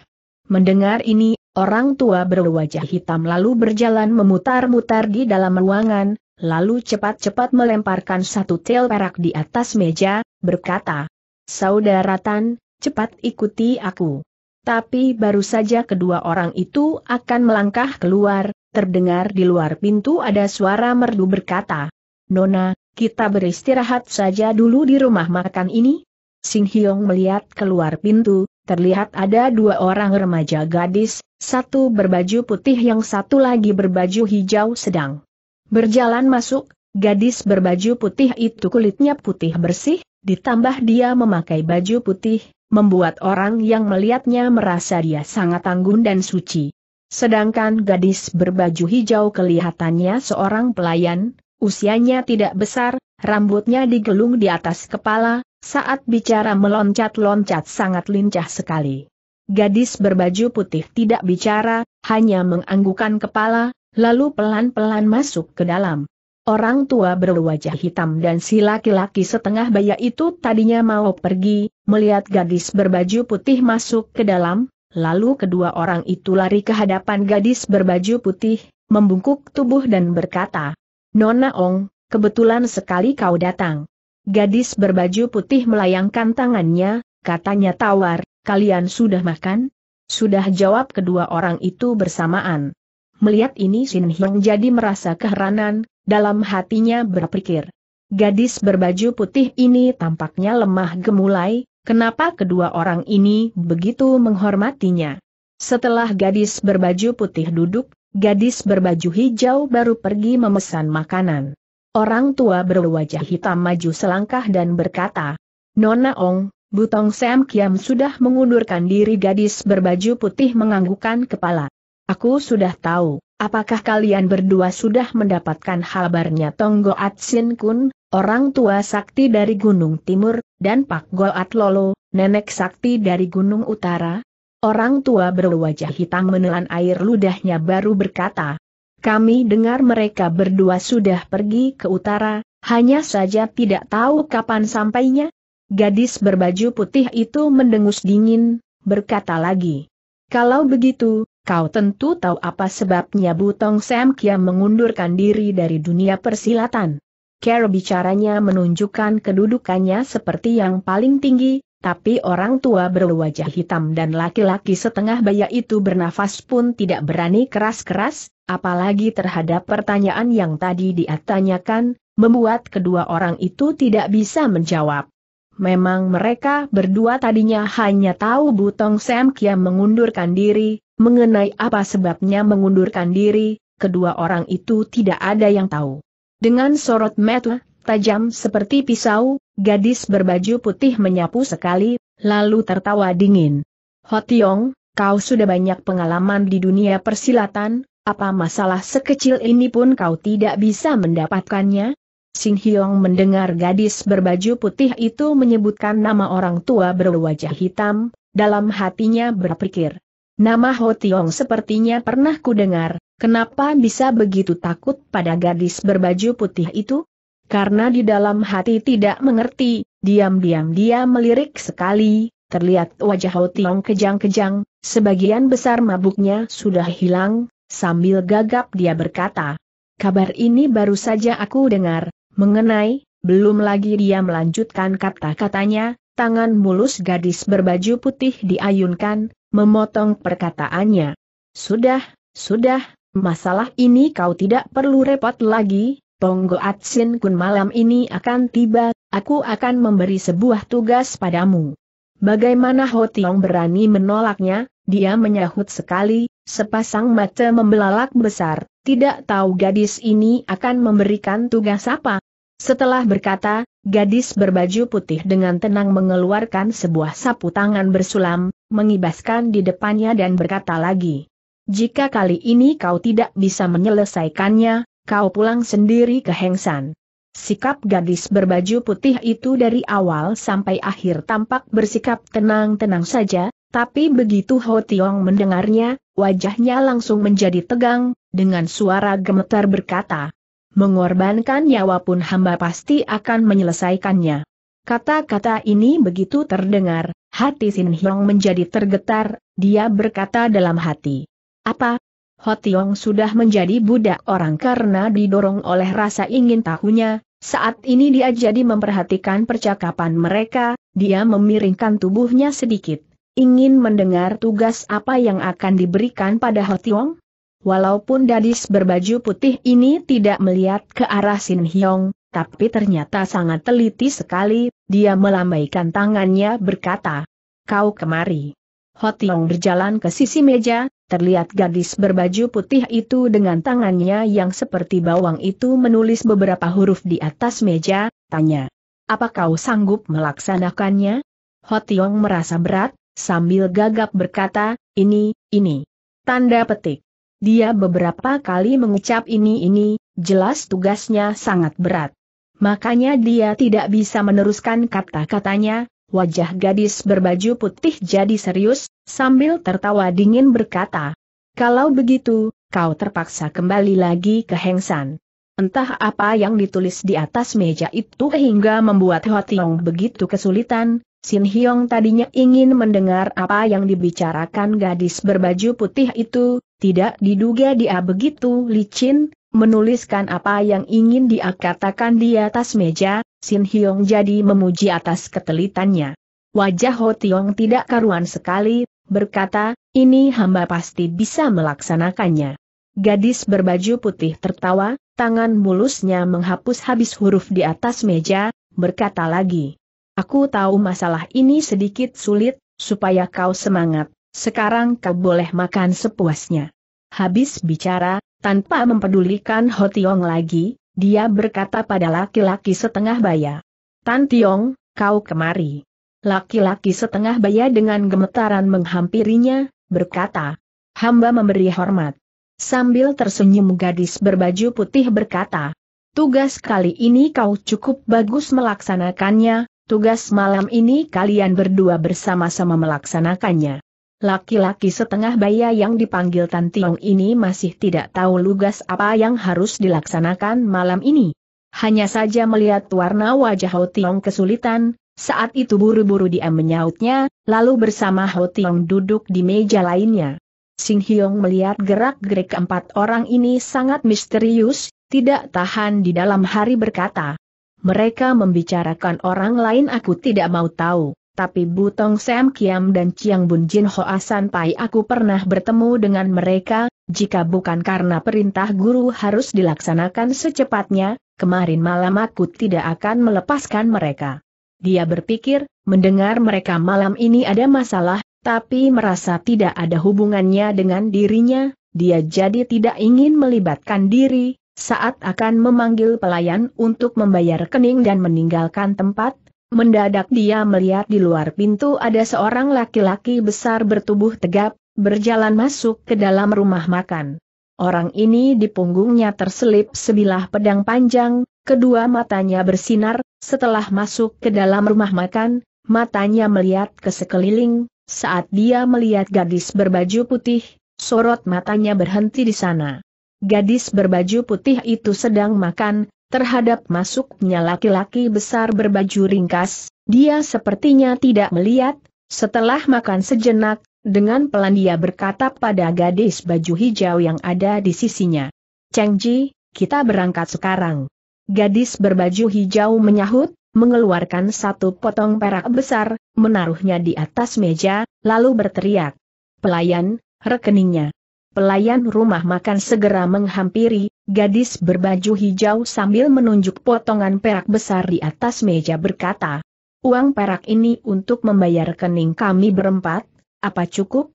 A: Mendengar ini, orang tua berwajah hitam lalu berjalan memutar-mutar di dalam ruangan, lalu cepat-cepat melemparkan satu tel perak di atas meja, berkata, Saudara Tan, cepat ikuti aku. Tapi baru saja kedua orang itu akan melangkah keluar, terdengar di luar pintu ada suara merdu berkata, Nona, kita beristirahat saja dulu di rumah makan ini. Sing Hyong melihat keluar pintu, terlihat ada dua orang remaja gadis, satu berbaju putih yang satu lagi berbaju hijau sedang. Berjalan masuk, gadis berbaju putih itu kulitnya putih bersih, ditambah dia memakai baju putih, membuat orang yang melihatnya merasa dia sangat anggun dan suci. Sedangkan gadis berbaju hijau kelihatannya seorang pelayan, Usianya tidak besar, rambutnya digelung di atas kepala, saat bicara meloncat-loncat sangat lincah sekali. Gadis berbaju putih tidak bicara, hanya menganggukan kepala, lalu pelan-pelan masuk ke dalam. Orang tua berwajah hitam dan si laki-laki setengah baya itu tadinya mau pergi, melihat gadis berbaju putih masuk ke dalam, lalu kedua orang itu lari ke hadapan gadis berbaju putih, membungkuk tubuh dan berkata, Nona Ong, kebetulan sekali kau datang. Gadis berbaju putih melayangkan tangannya, katanya tawar, kalian sudah makan? Sudah jawab kedua orang itu bersamaan. Melihat ini Shin Hyung jadi merasa keheranan, dalam hatinya berpikir. Gadis berbaju putih ini tampaknya lemah gemulai, kenapa kedua orang ini begitu menghormatinya? Setelah gadis berbaju putih duduk, Gadis berbaju hijau baru pergi memesan makanan. Orang tua berwajah hitam maju selangkah dan berkata, Nona Ong, Butong Sam Kiam sudah mengundurkan diri gadis berbaju putih menganggukan kepala. Aku sudah tahu, apakah kalian berdua sudah mendapatkan kabarnya Tonggo Atsin Kun, orang tua sakti dari Gunung Timur, dan Pak Goat Lolo, nenek sakti dari Gunung Utara? Orang tua berwajah hitam menelan air ludahnya baru berkata, kami dengar mereka berdua sudah pergi ke utara, hanya saja tidak tahu kapan sampainya. Gadis berbaju putih itu mendengus dingin, berkata lagi. Kalau begitu, kau tentu tahu apa sebabnya Butong Sam Kiam mengundurkan diri dari dunia persilatan. Care bicaranya menunjukkan kedudukannya seperti yang paling tinggi, tapi orang tua berwajah hitam dan laki-laki setengah baya itu bernafas pun tidak berani keras-keras, apalagi terhadap pertanyaan yang tadi dia tanyakan, membuat kedua orang itu tidak bisa menjawab. Memang mereka berdua tadinya hanya tahu Butong Sam Kiam mengundurkan diri, mengenai apa sebabnya mengundurkan diri, kedua orang itu tidak ada yang tahu. Dengan sorot mata tajam seperti pisau, Gadis berbaju putih menyapu sekali, lalu tertawa dingin. Hotiong, kau sudah banyak pengalaman di dunia persilatan, apa masalah sekecil ini pun kau tidak bisa mendapatkannya? Sing Hyong mendengar gadis berbaju putih itu menyebutkan nama orang tua berwajah hitam, dalam hatinya berpikir. Nama Hotiong sepertinya pernah kudengar, kenapa bisa begitu takut pada gadis berbaju putih itu? Karena di dalam hati tidak mengerti, diam-diam dia melirik sekali, terlihat wajah Ho Tiong kejang-kejang, sebagian besar mabuknya sudah hilang, sambil gagap dia berkata. Kabar ini baru saja aku dengar, mengenai, belum lagi dia melanjutkan kata-katanya, tangan mulus gadis berbaju putih diayunkan, memotong perkataannya. Sudah, sudah, masalah ini kau tidak perlu repot lagi, Ponggo Atsin Kun malam ini akan tiba, aku akan memberi sebuah tugas padamu. Bagaimana Ho Tiong berani menolaknya, dia menyahut sekali, sepasang mata membelalak besar, tidak tahu gadis ini akan memberikan tugas apa. Setelah berkata, gadis berbaju putih dengan tenang mengeluarkan sebuah sapu tangan bersulam, mengibaskan di depannya dan berkata lagi. Jika kali ini kau tidak bisa menyelesaikannya, kau pulang sendiri ke Hengsan. Sikap gadis berbaju putih itu dari awal sampai akhir tampak bersikap tenang-tenang saja, tapi begitu Ho Tiong mendengarnya, wajahnya langsung menjadi tegang, dengan suara gemetar berkata, Mengorbankan nyawa pun hamba pasti akan menyelesaikannya. Kata-kata ini begitu terdengar, hati Sin Hyong menjadi tergetar, dia berkata dalam hati. Apa, Hotiong sudah menjadi budak orang karena didorong oleh rasa ingin tahunya, saat ini dia jadi memperhatikan percakapan mereka, dia memiringkan tubuhnya sedikit, ingin mendengar tugas apa yang akan diberikan pada Hotiong. Walaupun gadis berbaju putih ini tidak melihat ke arah Sin Hyong, tapi ternyata sangat teliti sekali, dia melambaikan tangannya berkata, Kau kemari. Hotiong berjalan ke sisi meja, terlihat gadis berbaju putih itu dengan tangannya yang seperti bawang itu menulis beberapa huruf di atas meja, tanya. Apa kau sanggup melaksanakannya? Hotiong merasa berat, sambil gagap berkata, ini, ini. Tanda petik. Dia beberapa kali mengucap ini ini, jelas tugasnya sangat berat. Makanya dia tidak bisa meneruskan kata-katanya, wajah gadis berbaju putih jadi serius, sambil tertawa dingin berkata, Kalau begitu, kau terpaksa kembali lagi ke Hengsan. Entah apa yang ditulis di atas meja itu hingga membuat Ho Tiong begitu kesulitan, Sin Hyong tadinya ingin mendengar apa yang dibicarakan gadis berbaju putih itu, tidak diduga dia begitu licin, menuliskan apa yang ingin dia katakan di atas meja, Sin Hyong jadi memuji atas ketelitannya. Wajah Ho Tiong tidak karuan sekali, berkata, ini hamba pasti bisa melaksanakannya. Gadis berbaju putih tertawa, tangan mulusnya menghapus habis huruf di atas meja, berkata lagi. Aku tahu masalah ini sedikit sulit, supaya kau semangat, sekarang kau boleh makan sepuasnya. Habis bicara, tanpa mempedulikan Ho Tiong lagi, dia berkata pada laki-laki setengah baya. Tan Tiong, kau kemari. Laki-laki setengah baya dengan gemetaran menghampirinya, berkata. Hamba memberi hormat. Sambil tersenyum gadis berbaju putih berkata. Tugas kali ini kau cukup bagus melaksanakannya, tugas malam ini kalian berdua bersama-sama melaksanakannya. Laki-laki setengah baya yang dipanggil Tan Tiong ini masih tidak tahu lugas apa yang harus dilaksanakan malam ini. Hanya saja melihat warna wajah Ho Tiong kesulitan, saat itu buru-buru dia menyautnya, lalu bersama Ho Tiong duduk di meja lainnya. Sing Hyong melihat gerak-gerik empat orang ini sangat misterius, tidak tahan di dalam hari berkata. Mereka membicarakan orang lain aku tidak mau tahu. Tapi Butong Sam Kiam dan Chiang Bun Jin Hoa Pai aku pernah bertemu dengan mereka, jika bukan karena perintah guru harus dilaksanakan secepatnya, kemarin malam aku tidak akan melepaskan mereka. Dia berpikir, mendengar mereka malam ini ada masalah, tapi merasa tidak ada hubungannya dengan dirinya, dia jadi tidak ingin melibatkan diri, saat akan memanggil pelayan untuk membayar kening dan meninggalkan tempat, Mendadak dia melihat di luar pintu ada seorang laki-laki besar bertubuh tegap, berjalan masuk ke dalam rumah makan. Orang ini di punggungnya terselip sebilah pedang panjang, kedua matanya bersinar, setelah masuk ke dalam rumah makan, matanya melihat ke sekeliling, saat dia melihat gadis berbaju putih, sorot matanya berhenti di sana. Gadis berbaju putih itu sedang makan, Terhadap masuknya laki-laki besar berbaju ringkas, dia sepertinya tidak melihat, setelah makan sejenak, dengan pelan dia berkata pada gadis baju hijau yang ada di sisinya. Cheng Ji, kita berangkat sekarang. Gadis berbaju hijau menyahut, mengeluarkan satu potong perak besar, menaruhnya di atas meja, lalu berteriak. Pelayan, rekeningnya. Pelayan rumah makan segera menghampiri, gadis berbaju hijau sambil menunjuk potongan perak besar di atas meja berkata, Uang perak ini untuk membayar kening kami berempat, apa cukup?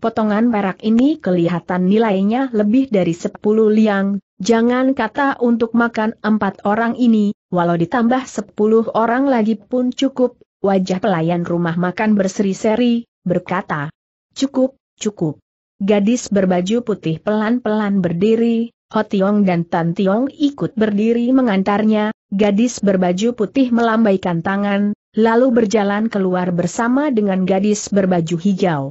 A: Potongan perak ini kelihatan nilainya lebih dari 10 liang, jangan kata untuk makan empat orang ini, walau ditambah 10 orang lagi pun cukup, wajah pelayan rumah makan berseri-seri, berkata, Cukup, cukup. Gadis berbaju putih pelan-pelan berdiri, Hotiong dan Tan Tiong ikut berdiri mengantarnya, gadis berbaju putih melambaikan tangan, lalu berjalan keluar bersama dengan gadis berbaju hijau.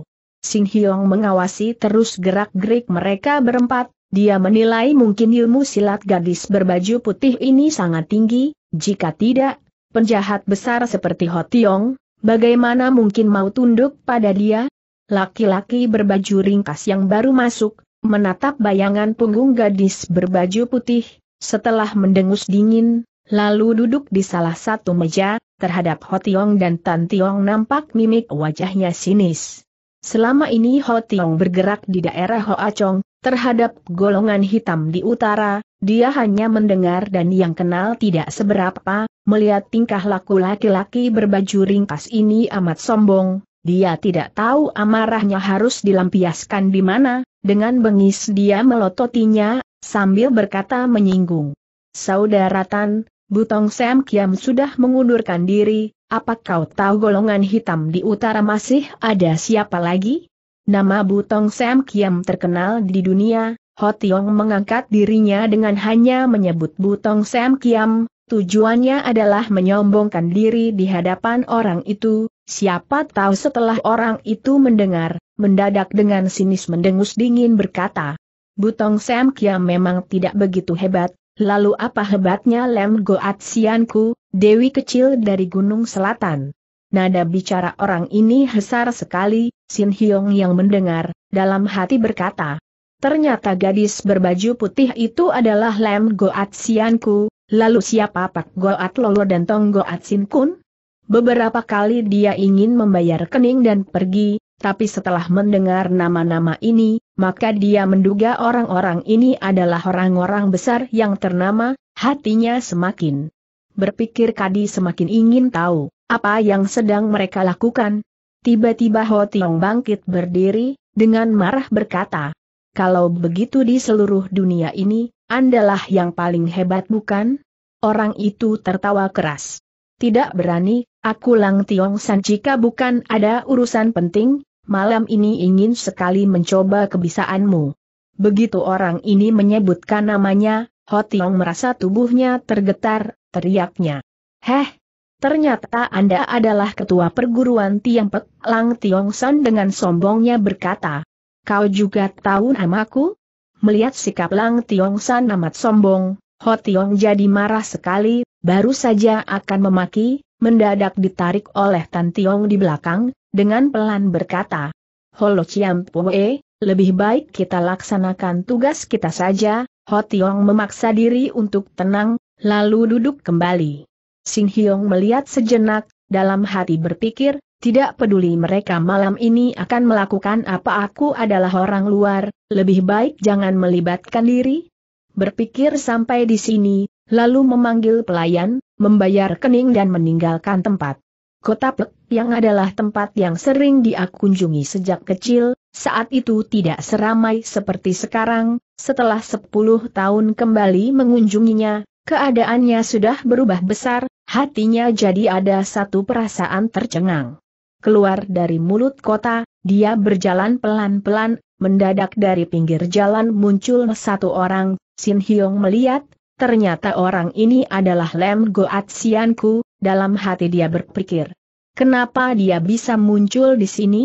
A: Sing Hyong mengawasi terus gerak-gerik mereka berempat, dia menilai mungkin ilmu silat gadis berbaju putih ini sangat tinggi, jika tidak, penjahat besar seperti Hotiong, bagaimana mungkin mau tunduk pada dia, Laki-laki berbaju ringkas yang baru masuk, menatap bayangan punggung gadis berbaju putih, setelah mendengus dingin, lalu duduk di salah satu meja, terhadap Ho Tiong dan Tan Tiong nampak mimik wajahnya sinis. Selama ini Ho Tiong bergerak di daerah Ho Chong, terhadap golongan hitam di utara, dia hanya mendengar dan yang kenal tidak seberapa, melihat tingkah laku laki-laki berbaju ringkas ini amat sombong, dia tidak tahu amarahnya harus dilampiaskan di mana, dengan bengis dia melototinya, sambil berkata menyinggung. Saudara Tan, Butong Sam Kiam sudah mengundurkan diri, apa kau tahu golongan hitam di utara masih ada siapa lagi? Nama Butong Sam Kiam terkenal di dunia, Hotiong mengangkat dirinya dengan hanya menyebut Butong Sam Kiam, Tujuannya adalah menyombongkan diri di hadapan orang itu, siapa tahu setelah orang itu mendengar, mendadak dengan sinis mendengus dingin berkata, Butong Sam Kiam memang tidak begitu hebat, lalu apa hebatnya Lem Goat Sianku, Dewi kecil dari Gunung Selatan. Nada bicara orang ini besar sekali, Sin Hyong yang mendengar, dalam hati berkata, Ternyata gadis berbaju putih itu adalah Lem Goat Sianku, Lalu siapa Pak Goat Lolo dan Tong Goat Sin Kun? Beberapa kali dia ingin membayar kening dan pergi, tapi setelah mendengar nama-nama ini, maka dia menduga orang-orang ini adalah orang-orang besar yang ternama, hatinya semakin berpikir Kadi semakin ingin tahu apa yang sedang mereka lakukan. Tiba-tiba Ho Tiong bangkit berdiri, dengan marah berkata, kalau begitu di seluruh dunia ini, Andalah yang paling hebat bukan? Orang itu tertawa keras. Tidak berani, aku Lang Tiong San jika bukan ada urusan penting, malam ini ingin sekali mencoba kebisaanmu. Begitu orang ini menyebutkan namanya, Tiong merasa tubuhnya tergetar, teriaknya. Heh, ternyata Anda adalah ketua perguruan Tiang Pek, Lang Tiong San dengan sombongnya berkata. Kau juga tahu namaku? Melihat sikap Lang Tiong San amat sombong, Ho Tiong jadi marah sekali, baru saja akan memaki, mendadak ditarik oleh Tan Tiong di belakang, dengan pelan berkata, Lo Chiam Pue, lebih baik kita laksanakan tugas kita saja, Ho Tiong memaksa diri untuk tenang, lalu duduk kembali. Sing Hiong melihat sejenak, dalam hati berpikir, tidak peduli mereka malam ini akan melakukan apa aku adalah orang luar, lebih baik jangan melibatkan diri. Berpikir sampai di sini, lalu memanggil pelayan, membayar kening dan meninggalkan tempat. Kota Pek yang adalah tempat yang sering diakunjungi sejak kecil, saat itu tidak seramai seperti sekarang, setelah 10 tahun kembali mengunjunginya, keadaannya sudah berubah besar, hatinya jadi ada satu perasaan tercengang keluar dari mulut kota, dia berjalan pelan-pelan, mendadak dari pinggir jalan muncul satu orang, Sin Hyong melihat, ternyata orang ini adalah Lem Goat Sianku, dalam hati dia berpikir. Kenapa dia bisa muncul di sini?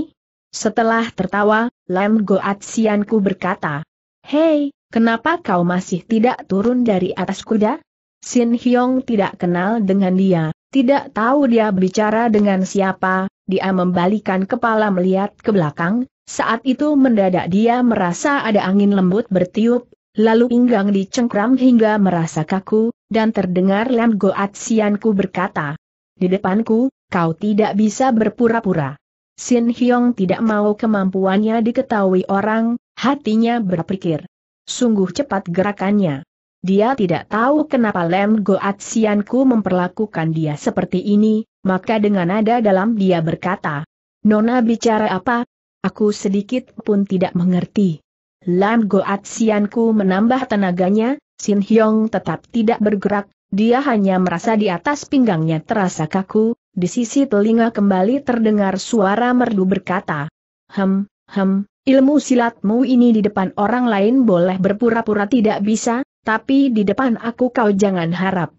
A: Setelah tertawa, Lem Goat Sianku berkata, Hei, kenapa kau masih tidak turun dari atas kuda? Sin Hyong tidak kenal dengan dia, tidak tahu dia bicara dengan siapa, dia membalikan kepala melihat ke belakang, saat itu mendadak dia merasa ada angin lembut bertiup, lalu pinggang dicengkram hingga merasa kaku, dan terdengar Lam Goat Sianku berkata, Di depanku, kau tidak bisa berpura-pura. Sin Hyong tidak mau kemampuannya diketahui orang, hatinya berpikir. Sungguh cepat gerakannya. Dia tidak tahu kenapa Lem Goatsianku memperlakukan dia seperti ini, maka dengan nada dalam dia berkata, Nona bicara apa? Aku sedikit pun tidak mengerti. Lam Goatsianku menambah tenaganya, Sin Hyong tetap tidak bergerak, dia hanya merasa di atas pinggangnya terasa kaku, di sisi telinga kembali terdengar suara merdu berkata, Hem, hem, ilmu silatmu ini di depan orang lain boleh berpura-pura tidak bisa, tapi di depan aku kau jangan harap.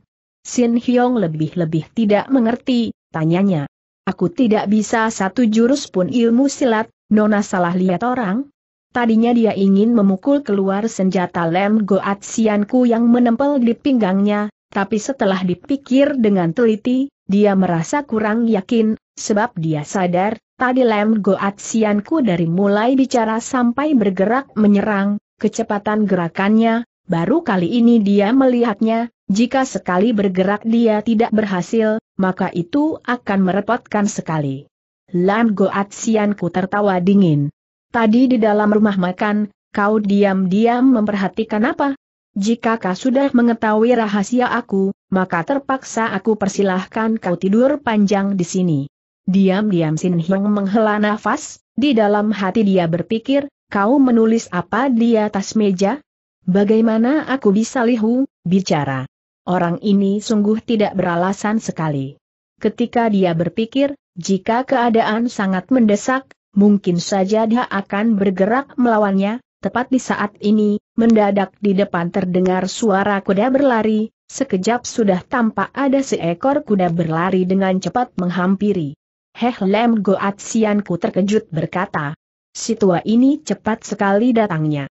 A: Sin Hyong lebih-lebih tidak mengerti, tanyanya. Aku tidak bisa satu jurus pun ilmu silat, Nona salah lihat orang. Tadinya dia ingin memukul keluar senjata lem goat sianku yang menempel di pinggangnya, tapi setelah dipikir dengan teliti, dia merasa kurang yakin, sebab dia sadar, tadi lem goat sianku dari mulai bicara sampai bergerak menyerang, kecepatan gerakannya, baru kali ini dia melihatnya, jika sekali bergerak dia tidak berhasil, maka itu akan merepotkan sekali. Lam Goat Sianku tertawa dingin. Tadi di dalam rumah makan, kau diam-diam memperhatikan apa? Jika kau sudah mengetahui rahasia aku, maka terpaksa aku persilahkan kau tidur panjang di sini. Diam-diam Sin Hyung menghela nafas, di dalam hati dia berpikir, kau menulis apa di atas meja? Bagaimana aku bisa lihu, bicara? Orang ini sungguh tidak beralasan sekali. Ketika dia berpikir, jika keadaan sangat mendesak, mungkin saja dia akan bergerak melawannya, tepat di saat ini, mendadak di depan terdengar suara kuda berlari, sekejap sudah tampak ada seekor kuda berlari dengan cepat menghampiri. Heh Lem Goat Sianku terkejut berkata, si tua ini cepat sekali datangnya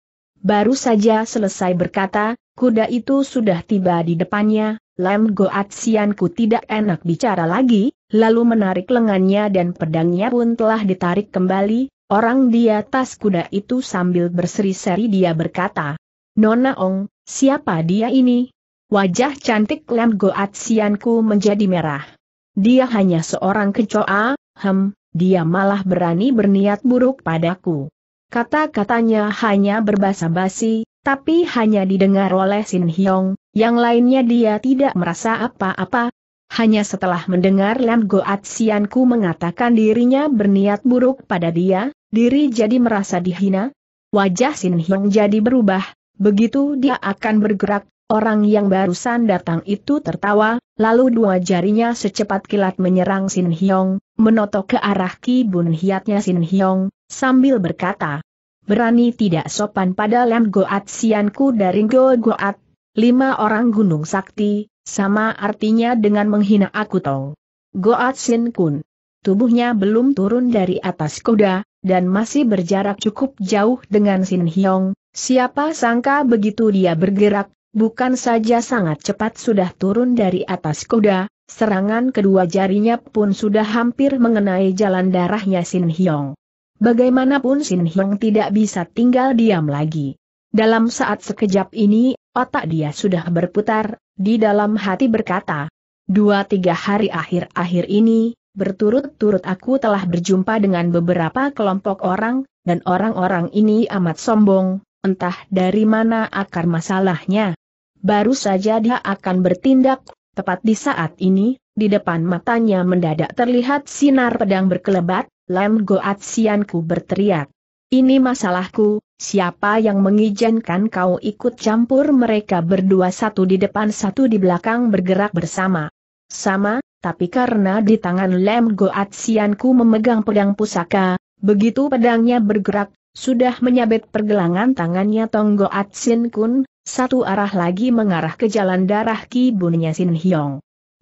A: baru saja selesai berkata, kuda itu sudah tiba di depannya, Lam Goat Sianku tidak enak bicara lagi, lalu menarik lengannya dan pedangnya pun telah ditarik kembali, orang di atas kuda itu sambil berseri-seri dia berkata, Nona Ong, siapa dia ini? Wajah cantik Lam Goat Sianku menjadi merah. Dia hanya seorang kecoa, hem, dia malah berani berniat buruk padaku. Kata-katanya hanya berbahasa basi, tapi hanya didengar oleh Sin Hyong, yang lainnya dia tidak merasa apa-apa. Hanya setelah mendengar Lam Goat Sianku mengatakan dirinya berniat buruk pada dia, diri jadi merasa dihina. Wajah Sin Hyong jadi berubah, begitu dia akan bergerak, orang yang barusan datang itu tertawa, lalu dua jarinya secepat kilat menyerang Sin Hyong, menotok ke arah kibun hiatnya Sin Hyong, sambil berkata, Berani tidak sopan pada Lem Goat Sianku dari Go Goat, lima orang gunung sakti, sama artinya dengan menghina aku tong. Goat Sin Kun. Tubuhnya belum turun dari atas kuda, dan masih berjarak cukup jauh dengan Sin Hyong, siapa sangka begitu dia bergerak, bukan saja sangat cepat sudah turun dari atas kuda, serangan kedua jarinya pun sudah hampir mengenai jalan darahnya Sin Hyong. Bagaimanapun Sin Hyung tidak bisa tinggal diam lagi. Dalam saat sekejap ini, otak dia sudah berputar, di dalam hati berkata, Dua tiga hari akhir-akhir ini, berturut-turut aku telah berjumpa dengan beberapa kelompok orang, dan orang-orang ini amat sombong, entah dari mana akar masalahnya. Baru saja dia akan bertindak, tepat di saat ini, di depan matanya mendadak terlihat sinar pedang berkelebat, Lam Goat Sianku berteriak. Ini masalahku, siapa yang mengizinkan kau ikut campur mereka berdua satu di depan satu di belakang bergerak bersama. Sama, tapi karena di tangan Lam Goat Sianku memegang pedang pusaka, begitu pedangnya bergerak, sudah menyabet pergelangan tangannya Tong Goat Sin Kun, satu arah lagi mengarah ke jalan darah Ki Bunyasin Sin Hyong.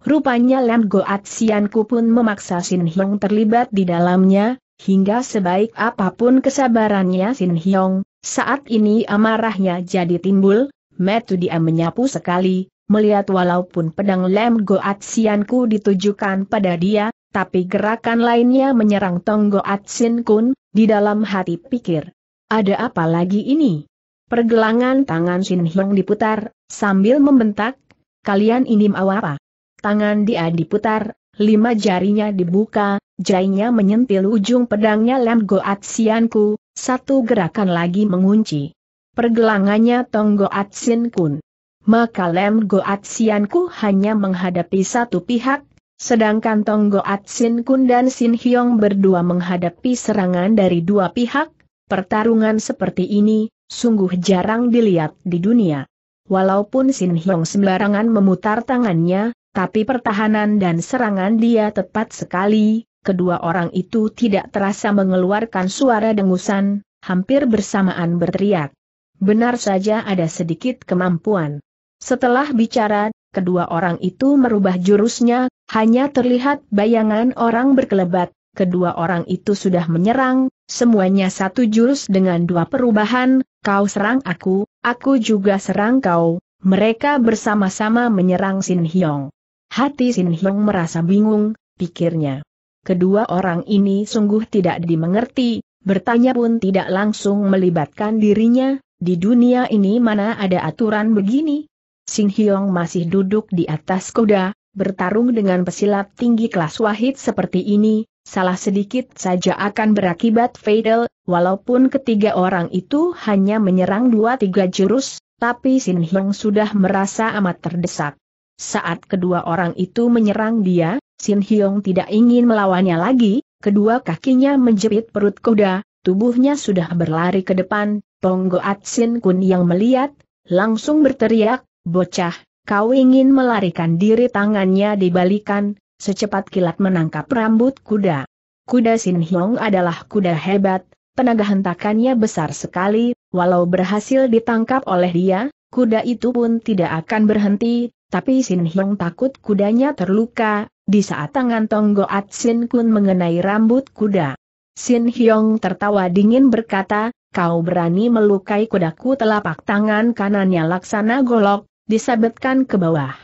A: Rupanya Lam Goat Sianku pun memaksa Sin Hyong terlibat di dalamnya, hingga sebaik apapun kesabarannya Sin Hyong, saat ini amarahnya jadi timbul, metu dia menyapu sekali, melihat walaupun pedang Lam Goat Sianku ditujukan pada dia, tapi gerakan lainnya menyerang Tong Goat Sin Kun, di dalam hati pikir. Ada apa lagi ini? Pergelangan tangan Sin Hyong diputar, sambil membentak, kalian ini mau apa? tangan dia diputar, lima jarinya dibuka, jainya menyentil ujung pedangnya Lem Goat Sianku, satu gerakan lagi mengunci. Pergelangannya Tong Goat Sin Kun. Maka Lem Goat Sianku hanya menghadapi satu pihak, sedangkan Tong Goat Sin Kun dan Sin Hyong berdua menghadapi serangan dari dua pihak, pertarungan seperti ini, sungguh jarang dilihat di dunia. Walaupun Sin Hyong sembarangan memutar tangannya, tapi pertahanan dan serangan dia tepat sekali, kedua orang itu tidak terasa mengeluarkan suara dengusan, hampir bersamaan berteriak. Benar saja ada sedikit kemampuan. Setelah bicara, kedua orang itu merubah jurusnya, hanya terlihat bayangan orang berkelebat, kedua orang itu sudah menyerang, semuanya satu jurus dengan dua perubahan, kau serang aku, aku juga serang kau, mereka bersama-sama menyerang Sin Hyong. Hati Sin Hyong merasa bingung, pikirnya. Kedua orang ini sungguh tidak dimengerti, bertanya pun tidak langsung melibatkan dirinya, di dunia ini mana ada aturan begini? Sin Hyong masih duduk di atas kuda, bertarung dengan pesilat tinggi kelas wahid seperti ini, salah sedikit saja akan berakibat fatal, walaupun ketiga orang itu hanya menyerang dua tiga jurus, tapi Sin Hyong sudah merasa amat terdesak. Saat kedua orang itu menyerang dia, Sin Hyong tidak ingin melawannya lagi, kedua kakinya menjepit perut kuda, tubuhnya sudah berlari ke depan, Tonggo Atsin Kun yang melihat, langsung berteriak, bocah, kau ingin melarikan diri tangannya dibalikan, secepat kilat menangkap rambut kuda. Kuda Sin Hyong adalah kuda hebat, tenaga hentakannya besar sekali, walau berhasil ditangkap oleh dia, kuda itu pun tidak akan berhenti, tapi Sin Hiong takut kudanya terluka, di saat tangan Tonggo Sin Kun mengenai rambut kuda. Sin Hiong tertawa dingin berkata, kau berani melukai kudaku telapak tangan kanannya laksana golok, disabetkan ke bawah.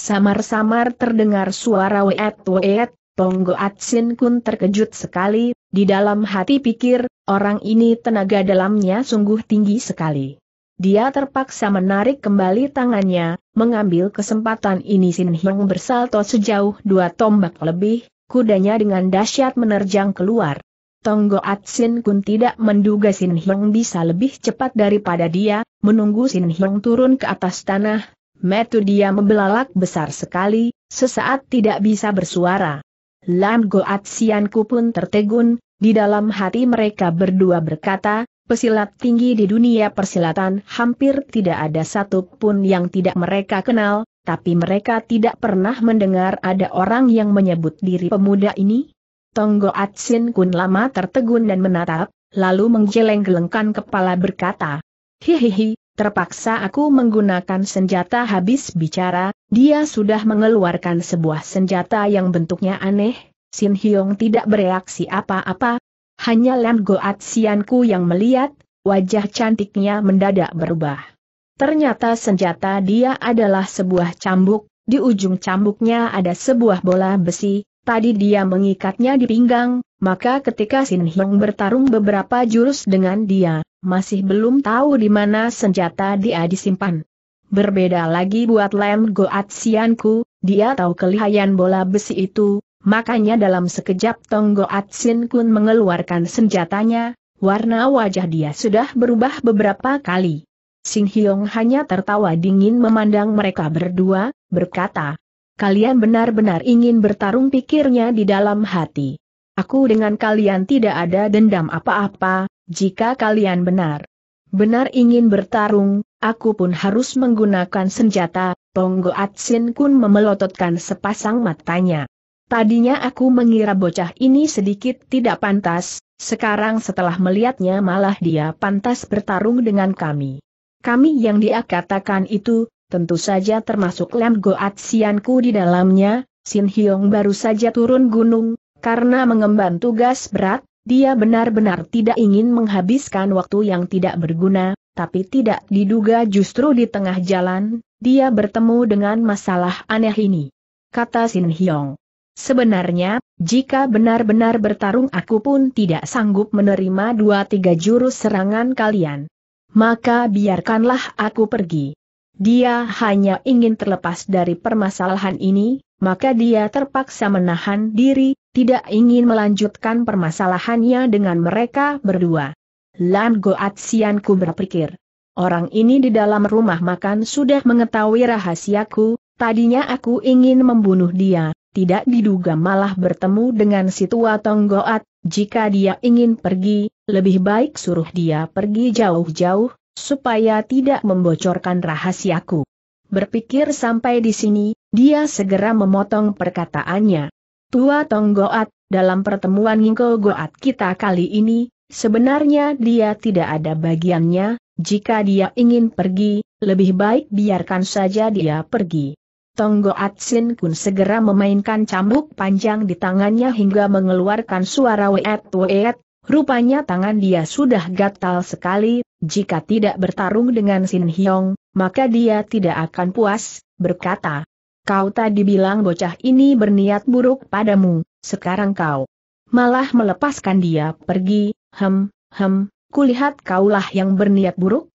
A: Samar-samar terdengar suara weet-weet, Tonggo Sin Kun terkejut sekali, di dalam hati pikir, orang ini tenaga dalamnya sungguh tinggi sekali. Dia terpaksa menarik kembali tangannya, mengambil kesempatan ini Sin Hyung bersalto sejauh dua tombak lebih, kudanya dengan dahsyat menerjang keluar. Tonggo Atsin Kun tidak menduga Sin Hyung bisa lebih cepat daripada dia, menunggu Sin Hyung turun ke atas tanah, metu dia membelalak besar sekali, sesaat tidak bisa bersuara. Lam Goat Ku pun tertegun, di dalam hati mereka berdua berkata, Pesilat tinggi di dunia persilatan hampir tidak ada satu pun yang tidak mereka kenal, tapi mereka tidak pernah mendengar ada orang yang menyebut diri pemuda ini. Tonggo Atsin Kun lama tertegun dan menatap, lalu menggeleng-gelengkan kepala berkata, Hihihi, terpaksa aku menggunakan senjata habis bicara, dia sudah mengeluarkan sebuah senjata yang bentuknya aneh, Sin Hyong tidak bereaksi apa-apa, hanya Lem Goat Sianku yang melihat, wajah cantiknya mendadak berubah. Ternyata senjata dia adalah sebuah cambuk, di ujung cambuknya ada sebuah bola besi, tadi dia mengikatnya di pinggang, maka ketika Sin Hyung bertarung beberapa jurus dengan dia, masih belum tahu di mana senjata dia disimpan. Berbeda lagi buat Lem Goat Sianku, dia tahu kelihayan bola besi itu, Makanya dalam sekejap Tonggo Atsin Kun mengeluarkan senjatanya, warna wajah dia sudah berubah beberapa kali. Sing Hyong hanya tertawa dingin memandang mereka berdua, berkata, Kalian benar-benar ingin bertarung pikirnya di dalam hati. Aku dengan kalian tidak ada dendam apa-apa, jika kalian benar. Benar ingin bertarung, aku pun harus menggunakan senjata, Tonggo Atsin Kun memelototkan sepasang matanya. Tadinya aku mengira bocah ini sedikit tidak pantas, sekarang setelah melihatnya malah dia pantas bertarung dengan kami. Kami yang dia katakan itu, tentu saja termasuk Goat Sianku di dalamnya, Sin Hyong baru saja turun gunung, karena mengemban tugas berat, dia benar-benar tidak ingin menghabiskan waktu yang tidak berguna, tapi tidak diduga justru di tengah jalan, dia bertemu dengan masalah aneh ini. Kata Sin Hyong. Sebenarnya, jika benar-benar bertarung aku pun tidak sanggup menerima dua tiga jurus serangan kalian. Maka biarkanlah aku pergi. Dia hanya ingin terlepas dari permasalahan ini, maka dia terpaksa menahan diri, tidak ingin melanjutkan permasalahannya dengan mereka berdua. Lan Goat Sianku berpikir. Orang ini di dalam rumah makan sudah mengetahui rahasiaku, tadinya aku ingin membunuh dia, tidak diduga malah bertemu dengan si tua Tonggoat, jika dia ingin pergi, lebih baik suruh dia pergi jauh-jauh, supaya tidak membocorkan rahasiaku. Berpikir sampai di sini, dia segera memotong perkataannya. Tua Tonggoat, dalam pertemuan Ngingko Goat kita kali ini, sebenarnya dia tidak ada bagiannya, jika dia ingin pergi, lebih baik biarkan saja dia pergi. Tonggo Atsin Kun segera memainkan cambuk panjang di tangannya hingga mengeluarkan suara weet weet, rupanya tangan dia sudah gatal sekali, jika tidak bertarung dengan Sin Hyong, maka dia tidak akan puas, berkata. Kau tadi bilang bocah ini berniat buruk padamu, sekarang kau malah melepaskan dia pergi, hem, hem, kulihat kaulah yang berniat buruk.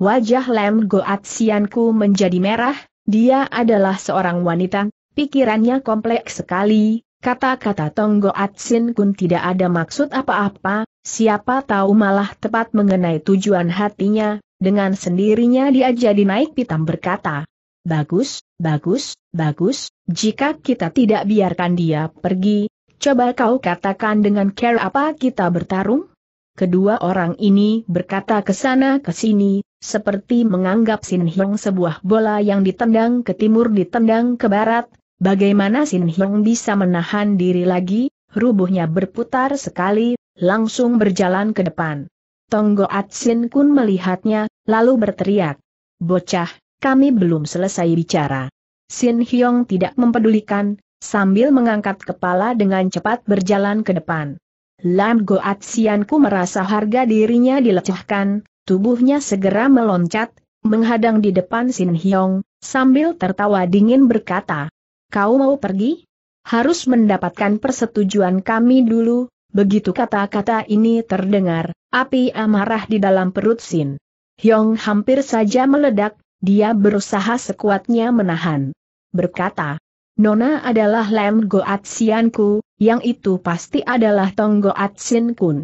A: Wajah Lem Goat Sianku menjadi merah, dia adalah seorang wanita, pikirannya kompleks sekali, kata-kata Tonggo Atsin Kun tidak ada maksud apa-apa, siapa tahu malah tepat mengenai tujuan hatinya, dengan sendirinya dia jadi naik pitam berkata. Bagus, bagus, bagus, jika kita tidak biarkan dia pergi, coba kau katakan dengan care apa kita bertarung? Kedua orang ini berkata ke sana ke sini, seperti menganggap Sin Hyong sebuah bola yang ditendang ke timur ditendang ke barat, bagaimana Sin Hyong bisa menahan diri lagi, rubuhnya berputar sekali, langsung berjalan ke depan. Tonggo Sin Kun melihatnya, lalu berteriak. Bocah, kami belum selesai bicara. Sin Hyong tidak mempedulikan, sambil mengangkat kepala dengan cepat berjalan ke depan. Lam Sianku merasa harga dirinya dilecehkan, tubuhnya segera meloncat, menghadang di depan Sin Hyong, sambil tertawa dingin berkata, Kau mau pergi? Harus mendapatkan persetujuan kami dulu, begitu kata-kata ini terdengar, api amarah di dalam perut Sin. Hyong hampir saja meledak, dia berusaha sekuatnya menahan. Berkata, Nona adalah Lem Sianku." yang itu pasti adalah Tong Goat Sin Kun.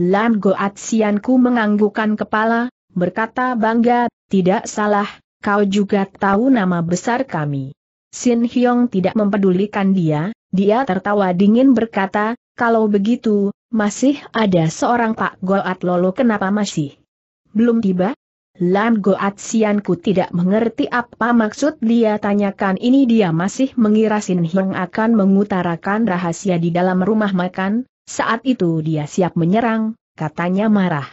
A: Lam Goat Sian Ku menganggukan kepala, berkata bangga, tidak salah, kau juga tahu nama besar kami. Sin Hyong tidak mempedulikan dia, dia tertawa dingin berkata, kalau begitu, masih ada seorang Pak Goat Lolo kenapa masih belum tiba? Lam Goat Sianku tidak mengerti apa maksud dia tanyakan ini dia masih mengira Sin Heng akan mengutarakan rahasia di dalam rumah makan, saat itu dia siap menyerang, katanya marah.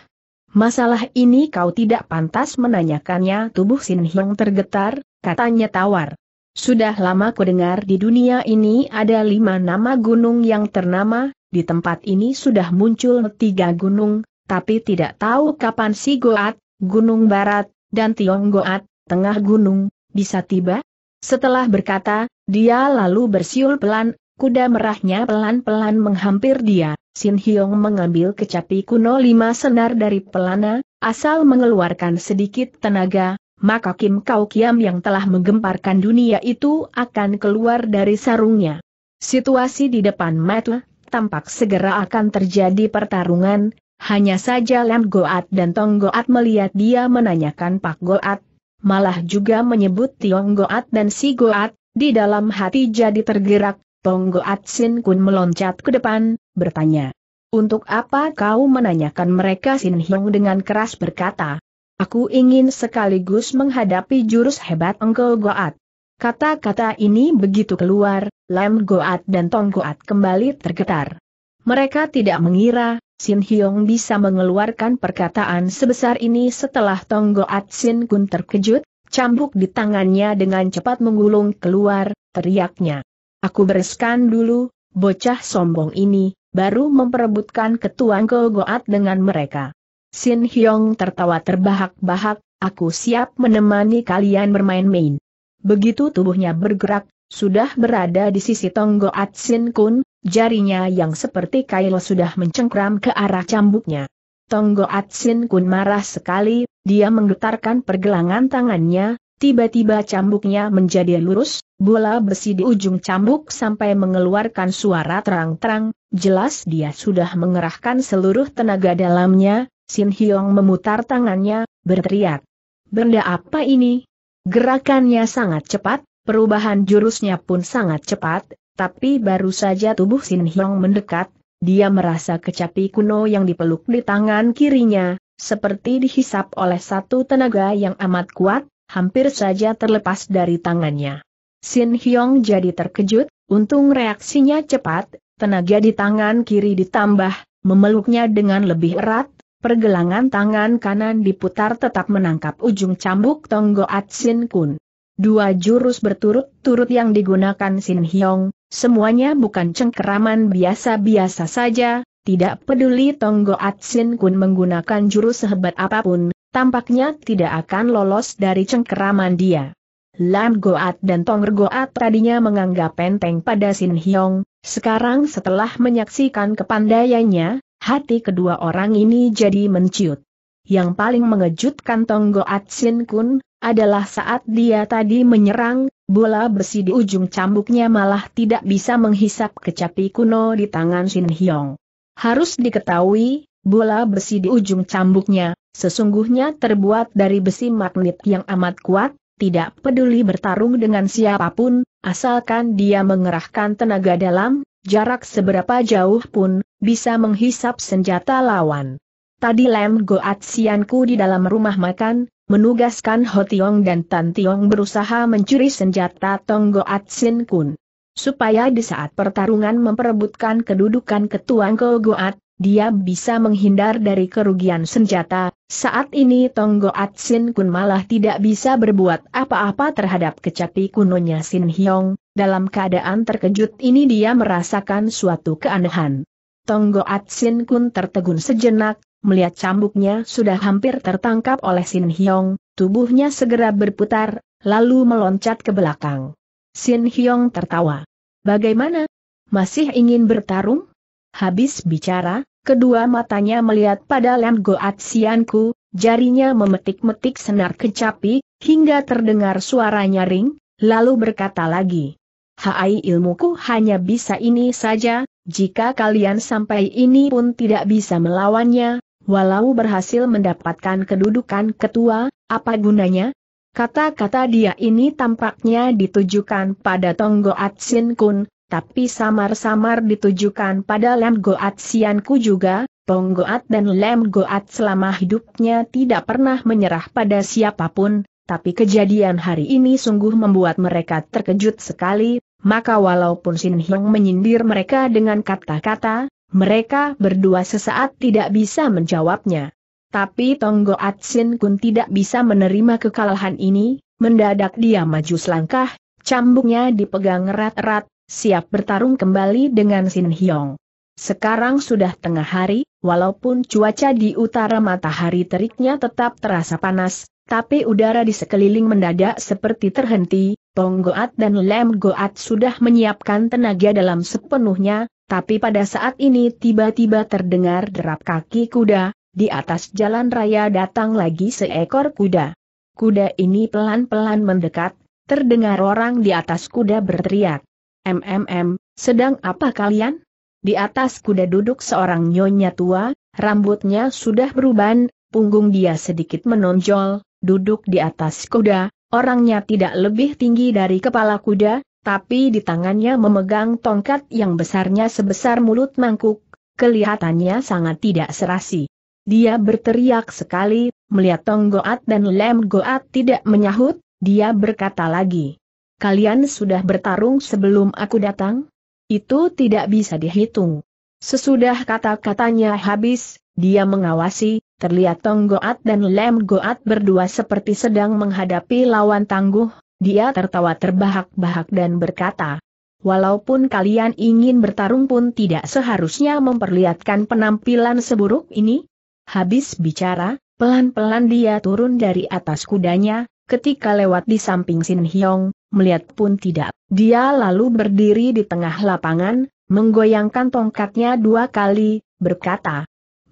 A: Masalah ini kau tidak pantas menanyakannya tubuh Sin Heng tergetar, katanya tawar. Sudah lama ku dengar di dunia ini ada lima nama gunung yang ternama, di tempat ini sudah muncul tiga gunung, tapi tidak tahu kapan si Goat Gunung Barat, dan Tionggoat, tengah gunung, bisa tiba? Setelah berkata, dia lalu bersiul pelan, kuda merahnya pelan-pelan menghampir dia. Sin Hyong mengambil kecapi kuno lima senar dari pelana, asal mengeluarkan sedikit tenaga, maka Kim Kau Kiam yang telah menggemparkan dunia itu akan keluar dari sarungnya. Situasi di depan mata tampak segera akan terjadi pertarungan, hanya saja Lem Goat dan Tong Goat melihat dia menanyakan Pak Goat, malah juga menyebut Tiong Goat dan Si Goat, di dalam hati jadi tergerak, Tong Goat Sin Kun meloncat ke depan, bertanya. Untuk apa kau menanyakan mereka Sin Hiong dengan keras berkata. Aku ingin sekaligus menghadapi jurus hebat engkau Goat. Kata-kata ini begitu keluar, Lem Goat dan Tong Goat kembali tergetar. Mereka tidak mengira Sin Hyong bisa mengeluarkan perkataan sebesar ini setelah Tonggo Sin Kun terkejut, cambuk di tangannya dengan cepat menggulung keluar, teriaknya. Aku bereskan dulu, bocah sombong ini, baru memperebutkan ketuan Goat dengan mereka. Sin Hyong tertawa terbahak-bahak, aku siap menemani kalian bermain-main. Begitu tubuhnya bergerak, sudah berada di sisi Tonggo Sin Kun, Jarinya yang seperti Kailo sudah mencengkram ke arah cambuknya. Tonggo Atsin Kun marah sekali, dia menggetarkan pergelangan tangannya, tiba-tiba cambuknya menjadi lurus, bola besi di ujung cambuk sampai mengeluarkan suara terang-terang, jelas dia sudah mengerahkan seluruh tenaga dalamnya, Sin Hyong memutar tangannya, berteriak. Benda apa ini? Gerakannya sangat cepat, perubahan jurusnya pun sangat cepat, tapi baru saja tubuh Sin Hyong mendekat, dia merasa kecapi kuno yang dipeluk di tangan kirinya, seperti dihisap oleh satu tenaga yang amat kuat, hampir saja terlepas dari tangannya. Sin Hyong jadi terkejut, untung reaksinya cepat, tenaga di tangan kiri ditambah, memeluknya dengan lebih erat, pergelangan tangan kanan diputar tetap menangkap ujung cambuk Tonggo Atsin Kun. Dua jurus berturut-turut yang digunakan Sin Hyong, semuanya bukan cengkeraman biasa-biasa saja, tidak peduli Tonggo Sin Kun menggunakan jurus sehebat apapun, tampaknya tidak akan lolos dari cengkeraman dia. Lam Goat dan Tong Goat tadinya menganggap penteng pada Sin Hyong, sekarang setelah menyaksikan kepandaiannya, hati kedua orang ini jadi menciut. Yang paling mengejutkan Tong Goat Sin Kun, adalah saat dia tadi menyerang, bola besi di ujung cambuknya malah tidak bisa menghisap kecapi kuno di tangan Shin Hyong. Harus diketahui, bola besi di ujung cambuknya, sesungguhnya terbuat dari besi magnet yang amat kuat, tidak peduli bertarung dengan siapapun, asalkan dia mengerahkan tenaga dalam, jarak seberapa jauh pun, bisa menghisap senjata lawan. Tadi Lem Goat Sianku di dalam rumah makan, menugaskan Tiong dan Tan Tiong berusaha mencuri senjata Tonggo Atsin Kun. Supaya di saat pertarungan memperebutkan kedudukan ketua Go At, dia bisa menghindar dari kerugian senjata, saat ini Tonggo Atsin Kun malah tidak bisa berbuat apa-apa terhadap kecapi kunonya Sin Hyong, dalam keadaan terkejut ini dia merasakan suatu keanehan. Tonggo Atsin Kun tertegun sejenak, Melihat cambuknya sudah hampir tertangkap oleh Sin Hyong, tubuhnya segera berputar, lalu meloncat ke belakang. Sin Hyong tertawa. Bagaimana? Masih ingin bertarung? Habis bicara, kedua matanya melihat pada Lam Goat Sianku, jarinya memetik-metik senar kecapi, hingga terdengar suara nyaring, lalu berkata lagi. Hai ilmuku hanya bisa ini saja, jika kalian sampai ini pun tidak bisa melawannya, walau berhasil mendapatkan kedudukan ketua, apa gunanya? Kata-kata dia ini tampaknya ditujukan pada Tonggo Atsin Kun, tapi samar-samar ditujukan pada Lem Goat Sianku juga, Tong Goat dan Lem Goat selama hidupnya tidak pernah menyerah pada siapapun, tapi kejadian hari ini sungguh membuat mereka terkejut sekali, maka walaupun Sin Hyong menyindir mereka dengan kata-kata, mereka berdua sesaat tidak bisa menjawabnya. Tapi Tonggo Atsin Kun tidak bisa menerima kekalahan ini, mendadak dia maju selangkah, cambuknya dipegang erat-erat, siap bertarung kembali dengan Sin Hyong. Sekarang sudah tengah hari, walaupun cuaca di utara matahari teriknya tetap terasa panas, tapi udara di sekeliling mendadak seperti terhenti, Tong Goat dan Lem Goat sudah menyiapkan tenaga dalam sepenuhnya, tapi pada saat ini tiba-tiba terdengar derap kaki kuda, di atas jalan raya datang lagi seekor kuda. Kuda ini pelan-pelan mendekat, terdengar orang di atas kuda berteriak. MMM, sedang apa kalian? Di atas kuda duduk seorang nyonya tua, rambutnya sudah beruban, punggung dia sedikit menonjol, duduk di atas kuda, orangnya tidak lebih tinggi dari kepala kuda, tapi di tangannya memegang tongkat yang besarnya sebesar mulut mangkuk, kelihatannya sangat tidak serasi. Dia berteriak sekali, melihat Tong Goat dan Lem Goat tidak menyahut, dia berkata lagi. Kalian sudah bertarung sebelum aku datang? Itu tidak bisa dihitung. Sesudah kata-katanya habis, dia mengawasi, terlihat Tong Goat dan Lem Goat berdua seperti sedang menghadapi lawan tangguh, dia tertawa terbahak-bahak dan berkata, Walaupun kalian ingin bertarung pun tidak seharusnya memperlihatkan penampilan seburuk ini. Habis bicara, pelan-pelan dia turun dari atas kudanya, ketika lewat di samping Sin Hyong, melihat pun tidak. Dia lalu berdiri di tengah lapangan, menggoyangkan tongkatnya dua kali, berkata,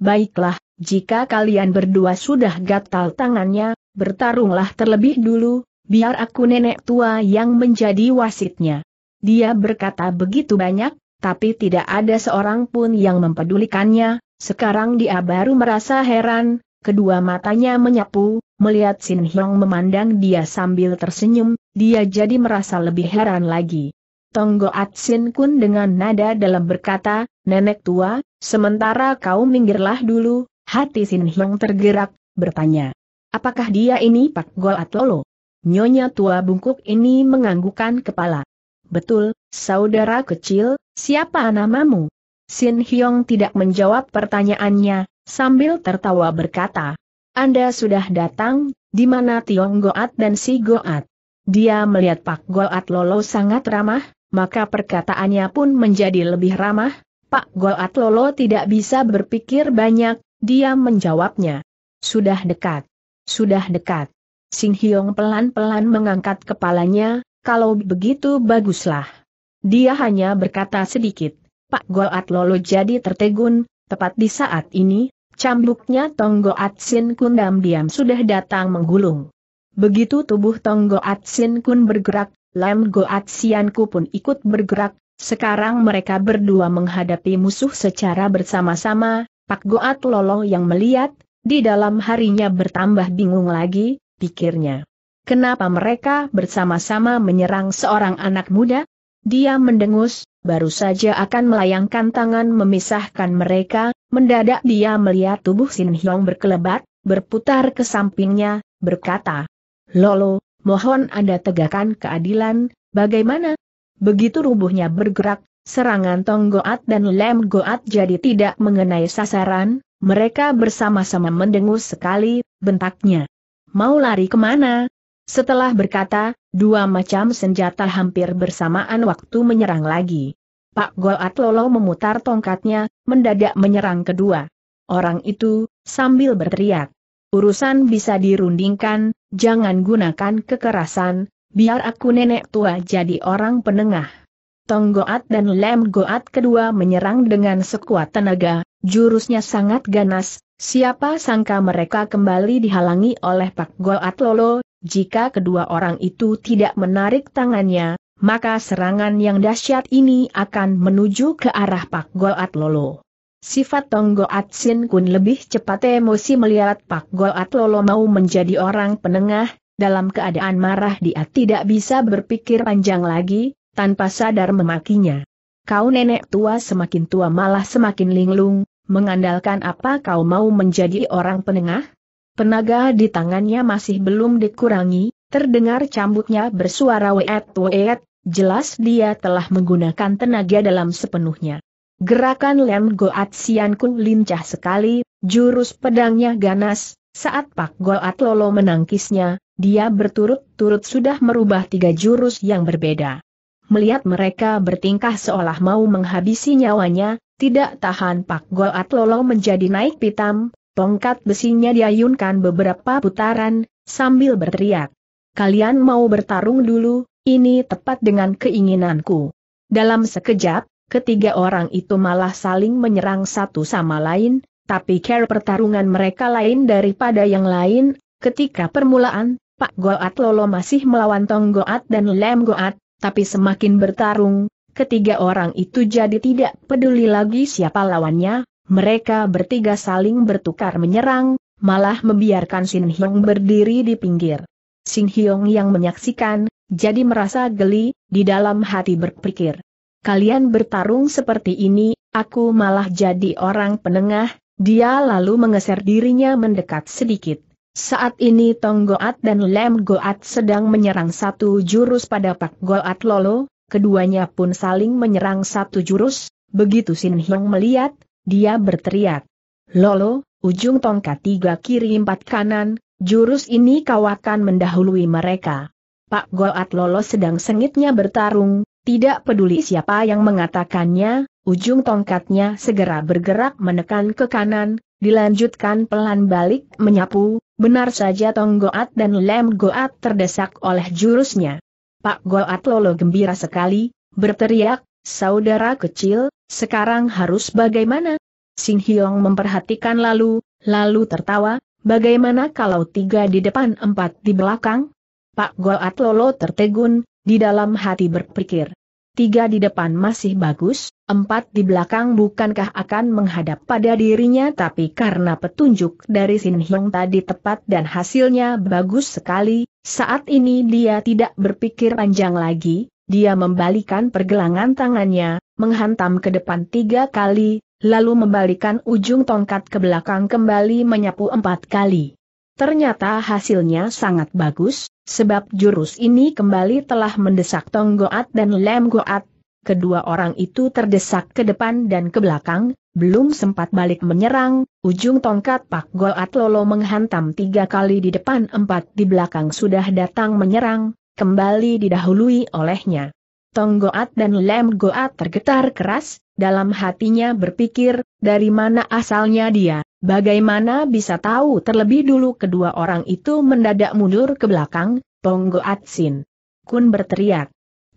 A: Baiklah, jika kalian berdua sudah gatal tangannya, bertarunglah terlebih dulu, biar aku nenek tua yang menjadi wasitnya. Dia berkata begitu banyak, tapi tidak ada seorang pun yang mempedulikannya, sekarang dia baru merasa heran, kedua matanya menyapu, melihat Sin Hyong memandang dia sambil tersenyum, dia jadi merasa lebih heran lagi. Tonggo Atsin Kun dengan nada dalam berkata, Nenek tua, sementara kau minggirlah dulu, hati Sin Hyong tergerak, bertanya. Apakah dia ini Pak Gol Atlolo? Nyonya tua bungkuk ini menganggukkan kepala. Betul, saudara kecil, siapa namamu? Sin Hyong tidak menjawab pertanyaannya, sambil tertawa berkata, Anda sudah datang, di mana Tiong Goat dan si Goat? Dia melihat Pak Goat Lolo sangat ramah, maka perkataannya pun menjadi lebih ramah, Pak Goat Lolo tidak bisa berpikir banyak, dia menjawabnya. Sudah dekat. Sudah dekat. Sing Hyong pelan-pelan mengangkat kepalanya, kalau begitu baguslah. Dia hanya berkata sedikit, Pak Goat Lolo jadi tertegun, tepat di saat ini, cambuknya Tong Goat Sin Kun diam-diam sudah datang menggulung. Begitu tubuh Tong Goat Sin Kun bergerak, Lem Goat Sian Ku pun ikut bergerak, sekarang mereka berdua menghadapi musuh secara bersama-sama, Pak Goat Lolo yang melihat, di dalam harinya bertambah bingung lagi, pikirnya. Kenapa mereka bersama-sama menyerang seorang anak muda? Dia mendengus, baru saja akan melayangkan tangan memisahkan mereka, mendadak dia melihat tubuh Sin Hyong berkelebat, berputar ke sampingnya, berkata, Lolo, mohon Anda tegakkan keadilan, bagaimana? Begitu rubuhnya bergerak, serangan Tong Goat dan Lem Goat jadi tidak mengenai sasaran, mereka bersama-sama mendengus sekali, bentaknya mau lari kemana? Setelah berkata, dua macam senjata hampir bersamaan waktu menyerang lagi. Pak Goat Lolo memutar tongkatnya, mendadak menyerang kedua. Orang itu, sambil berteriak. Urusan bisa dirundingkan, jangan gunakan kekerasan, biar aku nenek tua jadi orang penengah. Tong Goat dan Lem Goat kedua menyerang dengan sekuat tenaga, jurusnya sangat ganas, siapa sangka mereka kembali dihalangi oleh Pak Goat Lolo, jika kedua orang itu tidak menarik tangannya, maka serangan yang dahsyat ini akan menuju ke arah Pak Goat Lolo. Sifat Tong Goat Sin Kun lebih cepat emosi melihat Pak Goat Lolo mau menjadi orang penengah, dalam keadaan marah dia tidak bisa berpikir panjang lagi, tanpa sadar memakinya. Kau nenek tua semakin tua malah semakin linglung, mengandalkan apa kau mau menjadi orang penengah? Penaga di tangannya masih belum dikurangi, terdengar cambuknya bersuara weet weet, jelas dia telah menggunakan tenaga dalam sepenuhnya. Gerakan Lem Goat Sian Kun lincah sekali, jurus pedangnya ganas, saat Pak Goat Lolo menangkisnya, dia berturut-turut sudah merubah tiga jurus yang berbeda melihat mereka bertingkah seolah mau menghabisi nyawanya, tidak tahan Pak Goat Lolo menjadi naik pitam, tongkat besinya diayunkan beberapa putaran, sambil berteriak. Kalian mau bertarung dulu, ini tepat dengan keinginanku. Dalam sekejap, ketiga orang itu malah saling menyerang satu sama lain, tapi care pertarungan mereka lain daripada yang lain, ketika permulaan, Pak Goat Lolo masih melawan Tong Goat dan Lem Goat, tapi semakin bertarung, ketiga orang itu jadi tidak peduli lagi siapa lawannya, mereka bertiga saling bertukar menyerang, malah membiarkan Sin Hyong berdiri di pinggir. Sin Hyong yang menyaksikan, jadi merasa geli, di dalam hati berpikir. Kalian bertarung seperti ini, aku malah jadi orang penengah, dia lalu mengeser dirinya mendekat sedikit. Saat ini Tong Goat dan Lem Goat sedang menyerang satu jurus pada Pak Goat Lolo, keduanya pun saling menyerang satu jurus, begitu Sin Hyong melihat, dia berteriak. Lolo, ujung tongkat tiga kiri empat kanan, jurus ini kau akan mendahului mereka. Pak Goat Lolo sedang sengitnya bertarung, tidak peduli siapa yang mengatakannya, ujung tongkatnya segera bergerak menekan ke kanan, Dilanjutkan pelan balik menyapu, benar saja Tong Goat dan Lem Goat terdesak oleh jurusnya. Pak Goat Lolo gembira sekali, berteriak, saudara kecil, sekarang harus bagaimana? Sing Hyong memperhatikan lalu, lalu tertawa, bagaimana kalau tiga di depan empat di belakang? Pak Goat Lolo tertegun, di dalam hati berpikir tiga di depan masih bagus, empat di belakang bukankah akan menghadap pada dirinya tapi karena petunjuk dari Sin Hyong tadi tepat dan hasilnya bagus sekali, saat ini dia tidak berpikir panjang lagi, dia membalikan pergelangan tangannya, menghantam ke depan tiga kali, lalu membalikan ujung tongkat ke belakang kembali menyapu empat kali. Ternyata hasilnya sangat bagus, Sebab jurus ini kembali telah mendesak Tong Goat dan Lem Goat. Kedua orang itu terdesak ke depan dan ke belakang, belum sempat balik menyerang, ujung tongkat Pak Goat Lolo menghantam tiga kali di depan empat di belakang sudah datang menyerang, kembali didahului olehnya. Tong Goat dan Lem Goat tergetar keras, dalam hatinya berpikir, dari mana asalnya dia. Bagaimana bisa tahu terlebih dulu kedua orang itu mendadak mundur ke belakang, Ponggo Atsin. Kun berteriak.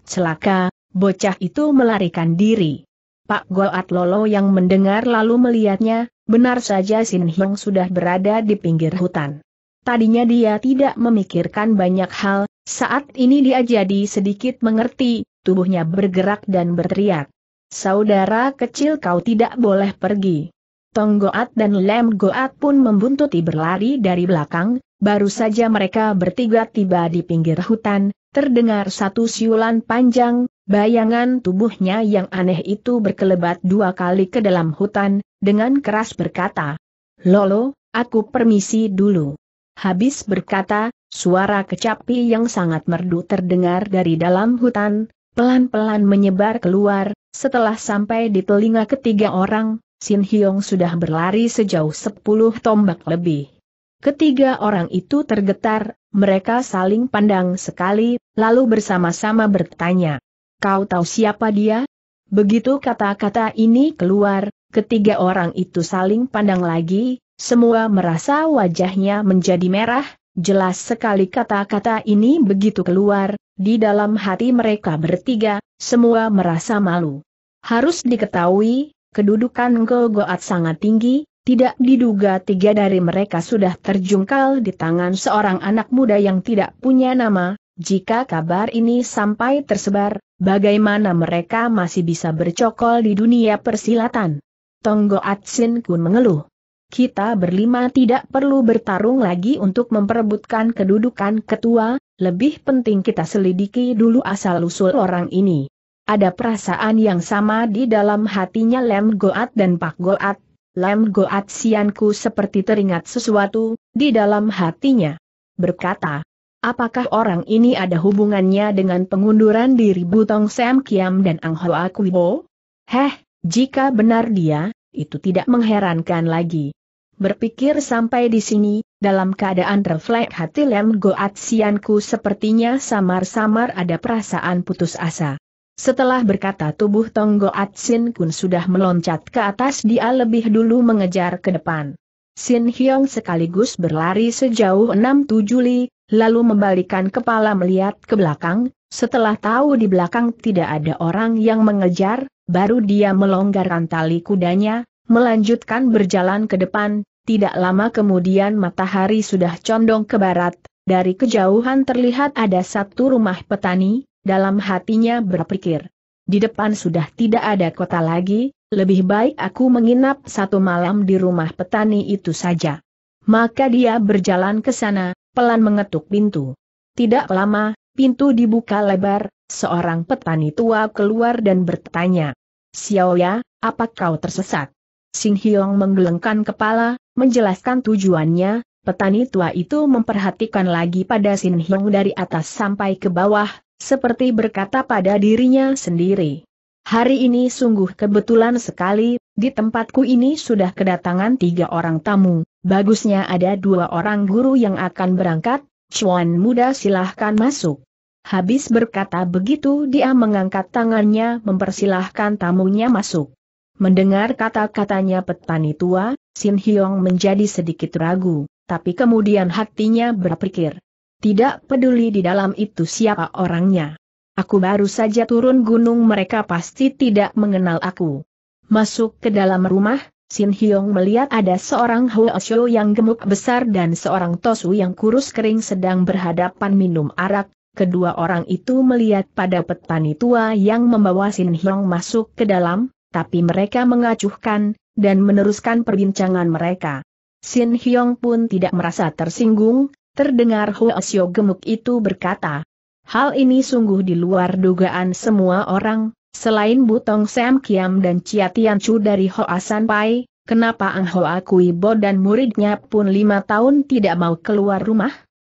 A: Celaka, bocah itu melarikan diri. Pak Goat Lolo yang mendengar lalu melihatnya, benar saja Sin Hyong sudah berada di pinggir hutan. Tadinya dia tidak memikirkan banyak hal, saat ini dia jadi sedikit mengerti, tubuhnya bergerak dan berteriak. Saudara kecil kau tidak boleh pergi. Tong Goat dan Lem Goat pun membuntuti berlari dari belakang, baru saja mereka bertiga tiba di pinggir hutan, terdengar satu siulan panjang, bayangan tubuhnya yang aneh itu berkelebat dua kali ke dalam hutan, dengan keras berkata, Lolo, aku permisi dulu. Habis berkata, suara kecapi yang sangat merdu terdengar dari dalam hutan, pelan-pelan menyebar keluar, setelah sampai di telinga ketiga orang, Sin Hyong sudah berlari sejauh sepuluh tombak lebih. Ketiga orang itu tergetar, mereka saling pandang sekali, lalu bersama-sama bertanya. Kau tahu siapa dia? Begitu kata-kata ini keluar, ketiga orang itu saling pandang lagi, semua merasa wajahnya menjadi merah, jelas sekali kata-kata ini begitu keluar, di dalam hati mereka bertiga, semua merasa malu. Harus diketahui, Kedudukan Golgoat sangat tinggi, tidak diduga tiga dari mereka sudah terjungkal di tangan seorang anak muda yang tidak punya nama, jika kabar ini sampai tersebar, bagaimana mereka masih bisa bercokol di dunia persilatan? Tonggo Atsin Kun mengeluh. Kita berlima tidak perlu bertarung lagi untuk memperebutkan kedudukan ketua, lebih penting kita selidiki dulu asal-usul orang ini. Ada perasaan yang sama di dalam hatinya Lem Goat dan Pak Goat. Lem Goat Sianku seperti teringat sesuatu, di dalam hatinya. Berkata, apakah orang ini ada hubungannya dengan pengunduran diri Butong Sam Kiam dan Ang Hoa Kuibo? Heh, jika benar dia, itu tidak mengherankan lagi. Berpikir sampai di sini, dalam keadaan refleks hati Lem Goat Sianku sepertinya samar-samar ada perasaan putus asa. Setelah berkata tubuh Tonggo Atsin Kun sudah meloncat ke atas dia lebih dulu mengejar ke depan. Sin Hyong sekaligus berlari sejauh 6-7 li, lalu membalikan kepala melihat ke belakang, setelah tahu di belakang tidak ada orang yang mengejar, baru dia melonggarkan tali kudanya, melanjutkan berjalan ke depan, tidak lama kemudian matahari sudah condong ke barat, dari kejauhan terlihat ada satu rumah petani, dalam hatinya berpikir. Di depan sudah tidak ada kota lagi, lebih baik aku menginap satu malam di rumah petani itu saja. Maka dia berjalan ke sana, pelan mengetuk pintu. Tidak lama, pintu dibuka lebar, seorang petani tua keluar dan bertanya. Xiao ya, apa kau tersesat? Sing Hyong menggelengkan kepala, menjelaskan tujuannya, petani tua itu memperhatikan lagi pada Sin Hyong dari atas sampai ke bawah, seperti berkata pada dirinya sendiri. Hari ini sungguh kebetulan sekali, di tempatku ini sudah kedatangan tiga orang tamu, bagusnya ada dua orang guru yang akan berangkat, cuan muda silahkan masuk. Habis berkata begitu dia mengangkat tangannya mempersilahkan tamunya masuk. Mendengar kata-katanya petani tua, Sin Hyong menjadi sedikit ragu, tapi kemudian hatinya berpikir, tidak peduli di dalam itu siapa orangnya. Aku baru saja turun gunung mereka pasti tidak mengenal aku. Masuk ke dalam rumah, Sin Hyong melihat ada seorang Huo Xiu yang gemuk besar dan seorang Tosu yang kurus kering sedang berhadapan minum arak. Kedua orang itu melihat pada petani tua yang membawa Sin Hyong masuk ke dalam, tapi mereka mengacuhkan, dan meneruskan perbincangan mereka. Sin Hyong pun tidak merasa tersinggung, Terdengar Huasyo gemuk itu berkata, Hal ini sungguh di luar dugaan semua orang, selain Butong Sam Kiam dan Chia Chu dari Hoasan Pai, kenapa Ang Hoa Kui Bo dan muridnya pun lima tahun tidak mau keluar rumah?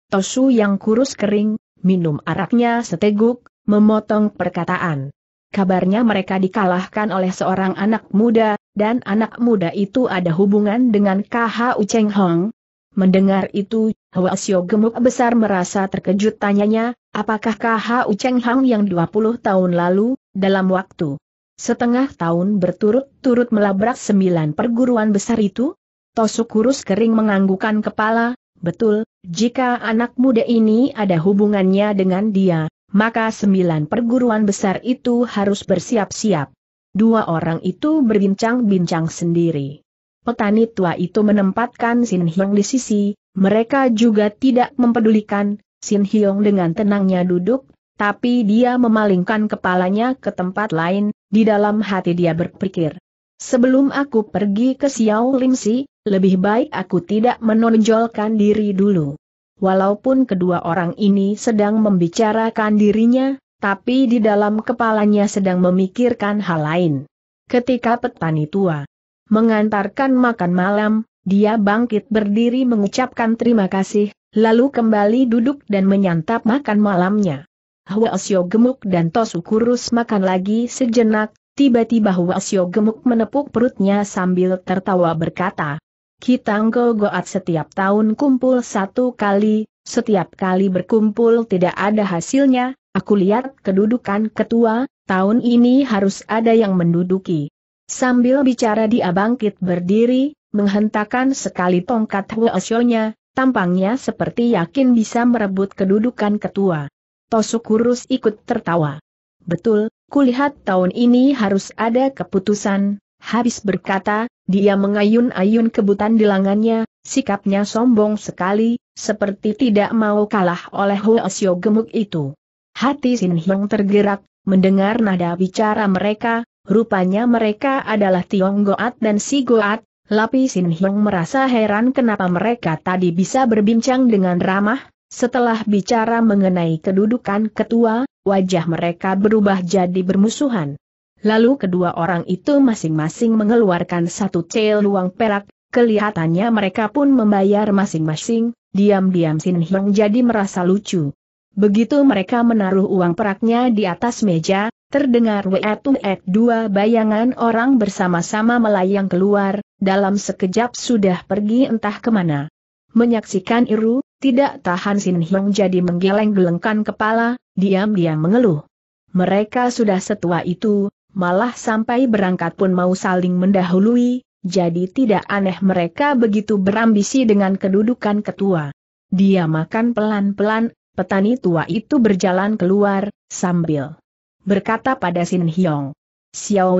A: Tosu yang kurus kering, minum araknya seteguk, memotong perkataan. Kabarnya mereka dikalahkan oleh seorang anak muda, dan anak muda itu ada hubungan dengan KH Uceng Hong. Mendengar itu, Hwa Hwasyo gemuk besar merasa terkejut tanyanya, apakah KHU Cheng Hang yang 20 tahun lalu, dalam waktu setengah tahun berturut-turut melabrak sembilan perguruan besar itu? Tosuk kurus kering menganggukan kepala, betul, jika anak muda ini ada hubungannya dengan dia, maka sembilan perguruan besar itu harus bersiap-siap. Dua orang itu berbincang-bincang sendiri. Petani tua itu menempatkan Sin Hyang di sisi, mereka juga tidak mempedulikan, Sin Hyong dengan tenangnya duduk, tapi dia memalingkan kepalanya ke tempat lain, di dalam hati dia berpikir. Sebelum aku pergi ke Xiao Si, lebih baik aku tidak menonjolkan diri dulu. Walaupun kedua orang ini sedang membicarakan dirinya, tapi di dalam kepalanya sedang memikirkan hal lain. Ketika petani tua mengantarkan makan malam, dia bangkit berdiri mengucapkan terima kasih, lalu kembali duduk dan menyantap makan malamnya. Huasyo gemuk dan Tosu kurus makan lagi sejenak, tiba-tiba Huasyo gemuk menepuk perutnya sambil tertawa berkata, "Kita Goat setiap tahun kumpul satu kali, setiap kali berkumpul tidak ada hasilnya, aku lihat kedudukan ketua, tahun ini harus ada yang menduduki. Sambil bicara dia bangkit berdiri, menghentakkan sekali tongkat huosyonya, tampangnya seperti yakin bisa merebut kedudukan ketua. Tosukurus ikut tertawa. Betul, kulihat tahun ini harus ada keputusan, habis berkata, dia mengayun-ayun kebutan di lengannya, sikapnya sombong sekali, seperti tidak mau kalah oleh huosyo gemuk itu. Hati Sin Hyong tergerak, mendengar nada bicara mereka, rupanya mereka adalah Tiong Goat dan Si Goat, Lapisin Hong merasa heran kenapa mereka tadi bisa berbincang dengan ramah, setelah bicara mengenai kedudukan ketua, wajah mereka berubah jadi bermusuhan. Lalu kedua orang itu masing-masing mengeluarkan satu cel luang perak, kelihatannya mereka pun membayar masing-masing, diam-diam Sin Hong jadi merasa lucu. Begitu mereka menaruh uang peraknya di atas meja, Terdengar et dua bayangan orang bersama-sama melayang keluar, dalam sekejap sudah pergi entah kemana. Menyaksikan Iru, tidak tahan Sin Hyung jadi menggeleng-gelengkan kepala, diam-diam mengeluh. Mereka sudah setua itu, malah sampai berangkat pun mau saling mendahului, jadi tidak aneh mereka begitu berambisi dengan kedudukan ketua. Dia makan pelan-pelan, petani tua itu berjalan keluar, sambil berkata pada Sin Hyong.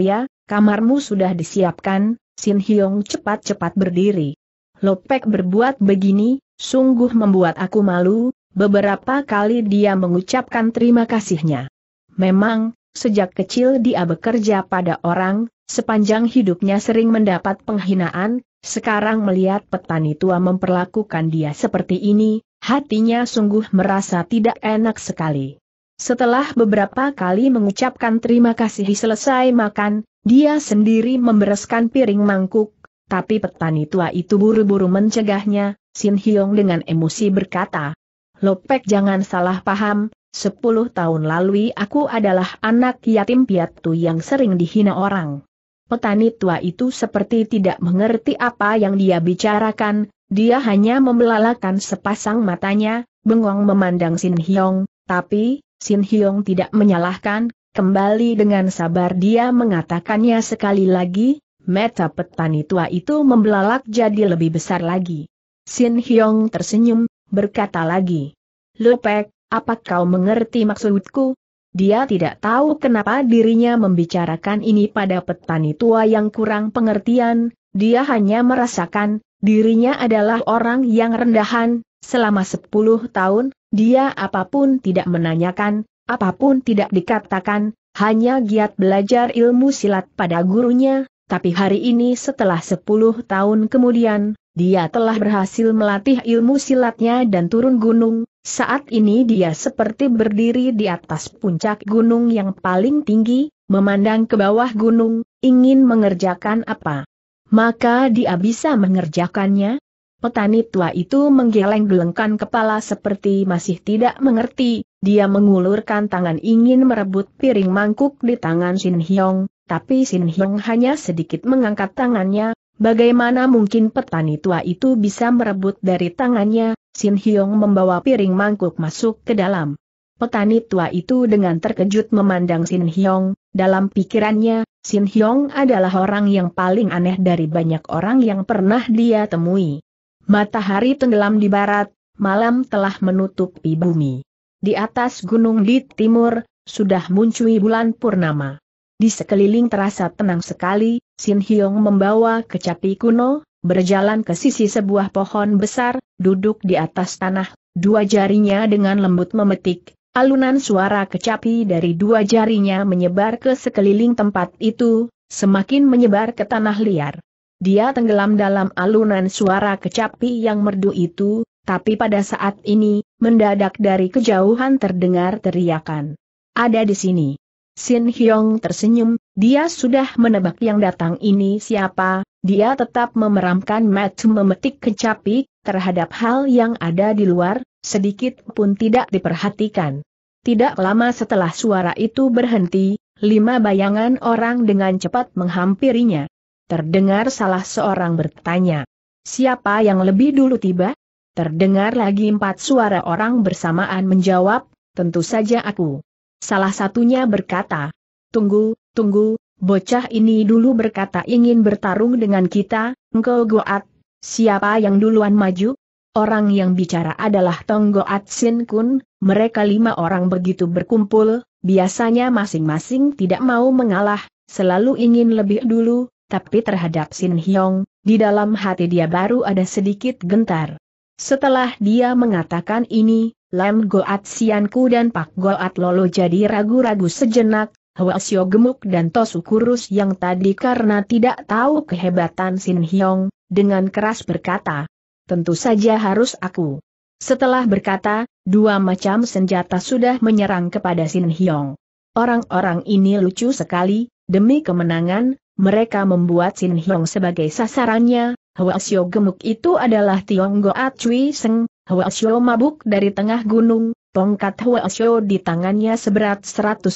A: Ya, kamarmu sudah disiapkan, Sin Hyong cepat-cepat berdiri. Lopek berbuat begini, sungguh membuat aku malu, beberapa kali dia mengucapkan terima kasihnya. Memang, sejak kecil dia bekerja pada orang, sepanjang hidupnya sering mendapat penghinaan, sekarang melihat petani tua memperlakukan dia seperti ini, hatinya sungguh merasa tidak enak sekali. Setelah beberapa kali mengucapkan terima kasih selesai makan, dia sendiri membereskan piring mangkuk, tapi petani tua itu buru-buru mencegahnya, Sin Hyong dengan emosi berkata, Lopek jangan salah paham, Sepuluh tahun lalu aku adalah anak yatim piatu yang sering dihina orang. Petani tua itu seperti tidak mengerti apa yang dia bicarakan, dia hanya membelalakan sepasang matanya, bengong memandang Sin Hyong, tapi, Sin Hyong tidak menyalahkan, kembali dengan sabar dia mengatakannya sekali lagi, meta petani tua itu membelalak jadi lebih besar lagi. Sin Hyong tersenyum, berkata lagi. Lopek, apa kau mengerti maksudku? Dia tidak tahu kenapa dirinya membicarakan ini pada petani tua yang kurang pengertian, dia hanya merasakan, dirinya adalah orang yang rendahan, selama 10 tahun, dia apapun tidak menanyakan, apapun tidak dikatakan, hanya giat belajar ilmu silat pada gurunya, tapi hari ini setelah 10 tahun kemudian, dia telah berhasil melatih ilmu silatnya dan turun gunung, saat ini dia seperti berdiri di atas puncak gunung yang paling tinggi, memandang ke bawah gunung, ingin mengerjakan apa. Maka dia bisa mengerjakannya, Petani tua itu menggeleng-gelengkan kepala seperti masih tidak mengerti, dia mengulurkan tangan ingin merebut piring mangkuk di tangan Shin Hyong, tapi Shin Hyong hanya sedikit mengangkat tangannya, bagaimana mungkin petani tua itu bisa merebut dari tangannya, Shin Hyong membawa piring mangkuk masuk ke dalam. Petani tua itu dengan terkejut memandang Shin Hyong, dalam pikirannya, Shin Hyong adalah orang yang paling aneh dari banyak orang yang pernah dia temui. Matahari tenggelam di barat, malam telah menutupi bumi. Di atas gunung di timur, sudah muncul bulan purnama. Di sekeliling terasa tenang sekali, Sin Hyong membawa kecapi kuno, berjalan ke sisi sebuah pohon besar, duduk di atas tanah, dua jarinya dengan lembut memetik, alunan suara kecapi dari dua jarinya menyebar ke sekeliling tempat itu, semakin menyebar ke tanah liar. Dia tenggelam dalam alunan suara kecapi yang merdu itu, tapi pada saat ini, mendadak dari kejauhan terdengar teriakan. Ada di sini. Sin Hyong tersenyum, dia sudah menebak yang datang ini siapa, dia tetap memeramkan mata memetik kecapi, terhadap hal yang ada di luar, sedikit pun tidak diperhatikan. Tidak lama setelah suara itu berhenti, lima bayangan orang dengan cepat menghampirinya. Terdengar salah seorang bertanya. Siapa yang lebih dulu tiba? Terdengar lagi empat suara orang bersamaan menjawab, tentu saja aku. Salah satunya berkata, tunggu, tunggu, bocah ini dulu berkata ingin bertarung dengan kita, engkau goat, siapa yang duluan maju? Orang yang bicara adalah Tong Goat Sin Kun, mereka lima orang begitu berkumpul, biasanya masing-masing tidak mau mengalah, selalu ingin lebih dulu, tapi terhadap Sin Hyong, di dalam hati dia baru ada sedikit gentar. Setelah dia mengatakan ini, Lam Goat Sianku dan Pak Goat Lolo jadi ragu-ragu sejenak, Hwa Sio gemuk dan Tosu kurus yang tadi karena tidak tahu kehebatan Sin Hyong, dengan keras berkata, Tentu saja harus aku. Setelah berkata, dua macam senjata sudah menyerang kepada Sin Hyong. Orang-orang ini lucu sekali, demi kemenangan, mereka membuat Sin Hiong sebagai sasarannya, Hwa Sio gemuk itu adalah Tiong Goa Cui Seng, Hwa Sio mabuk dari tengah gunung, tongkat Hwa Sio di tangannya seberat 150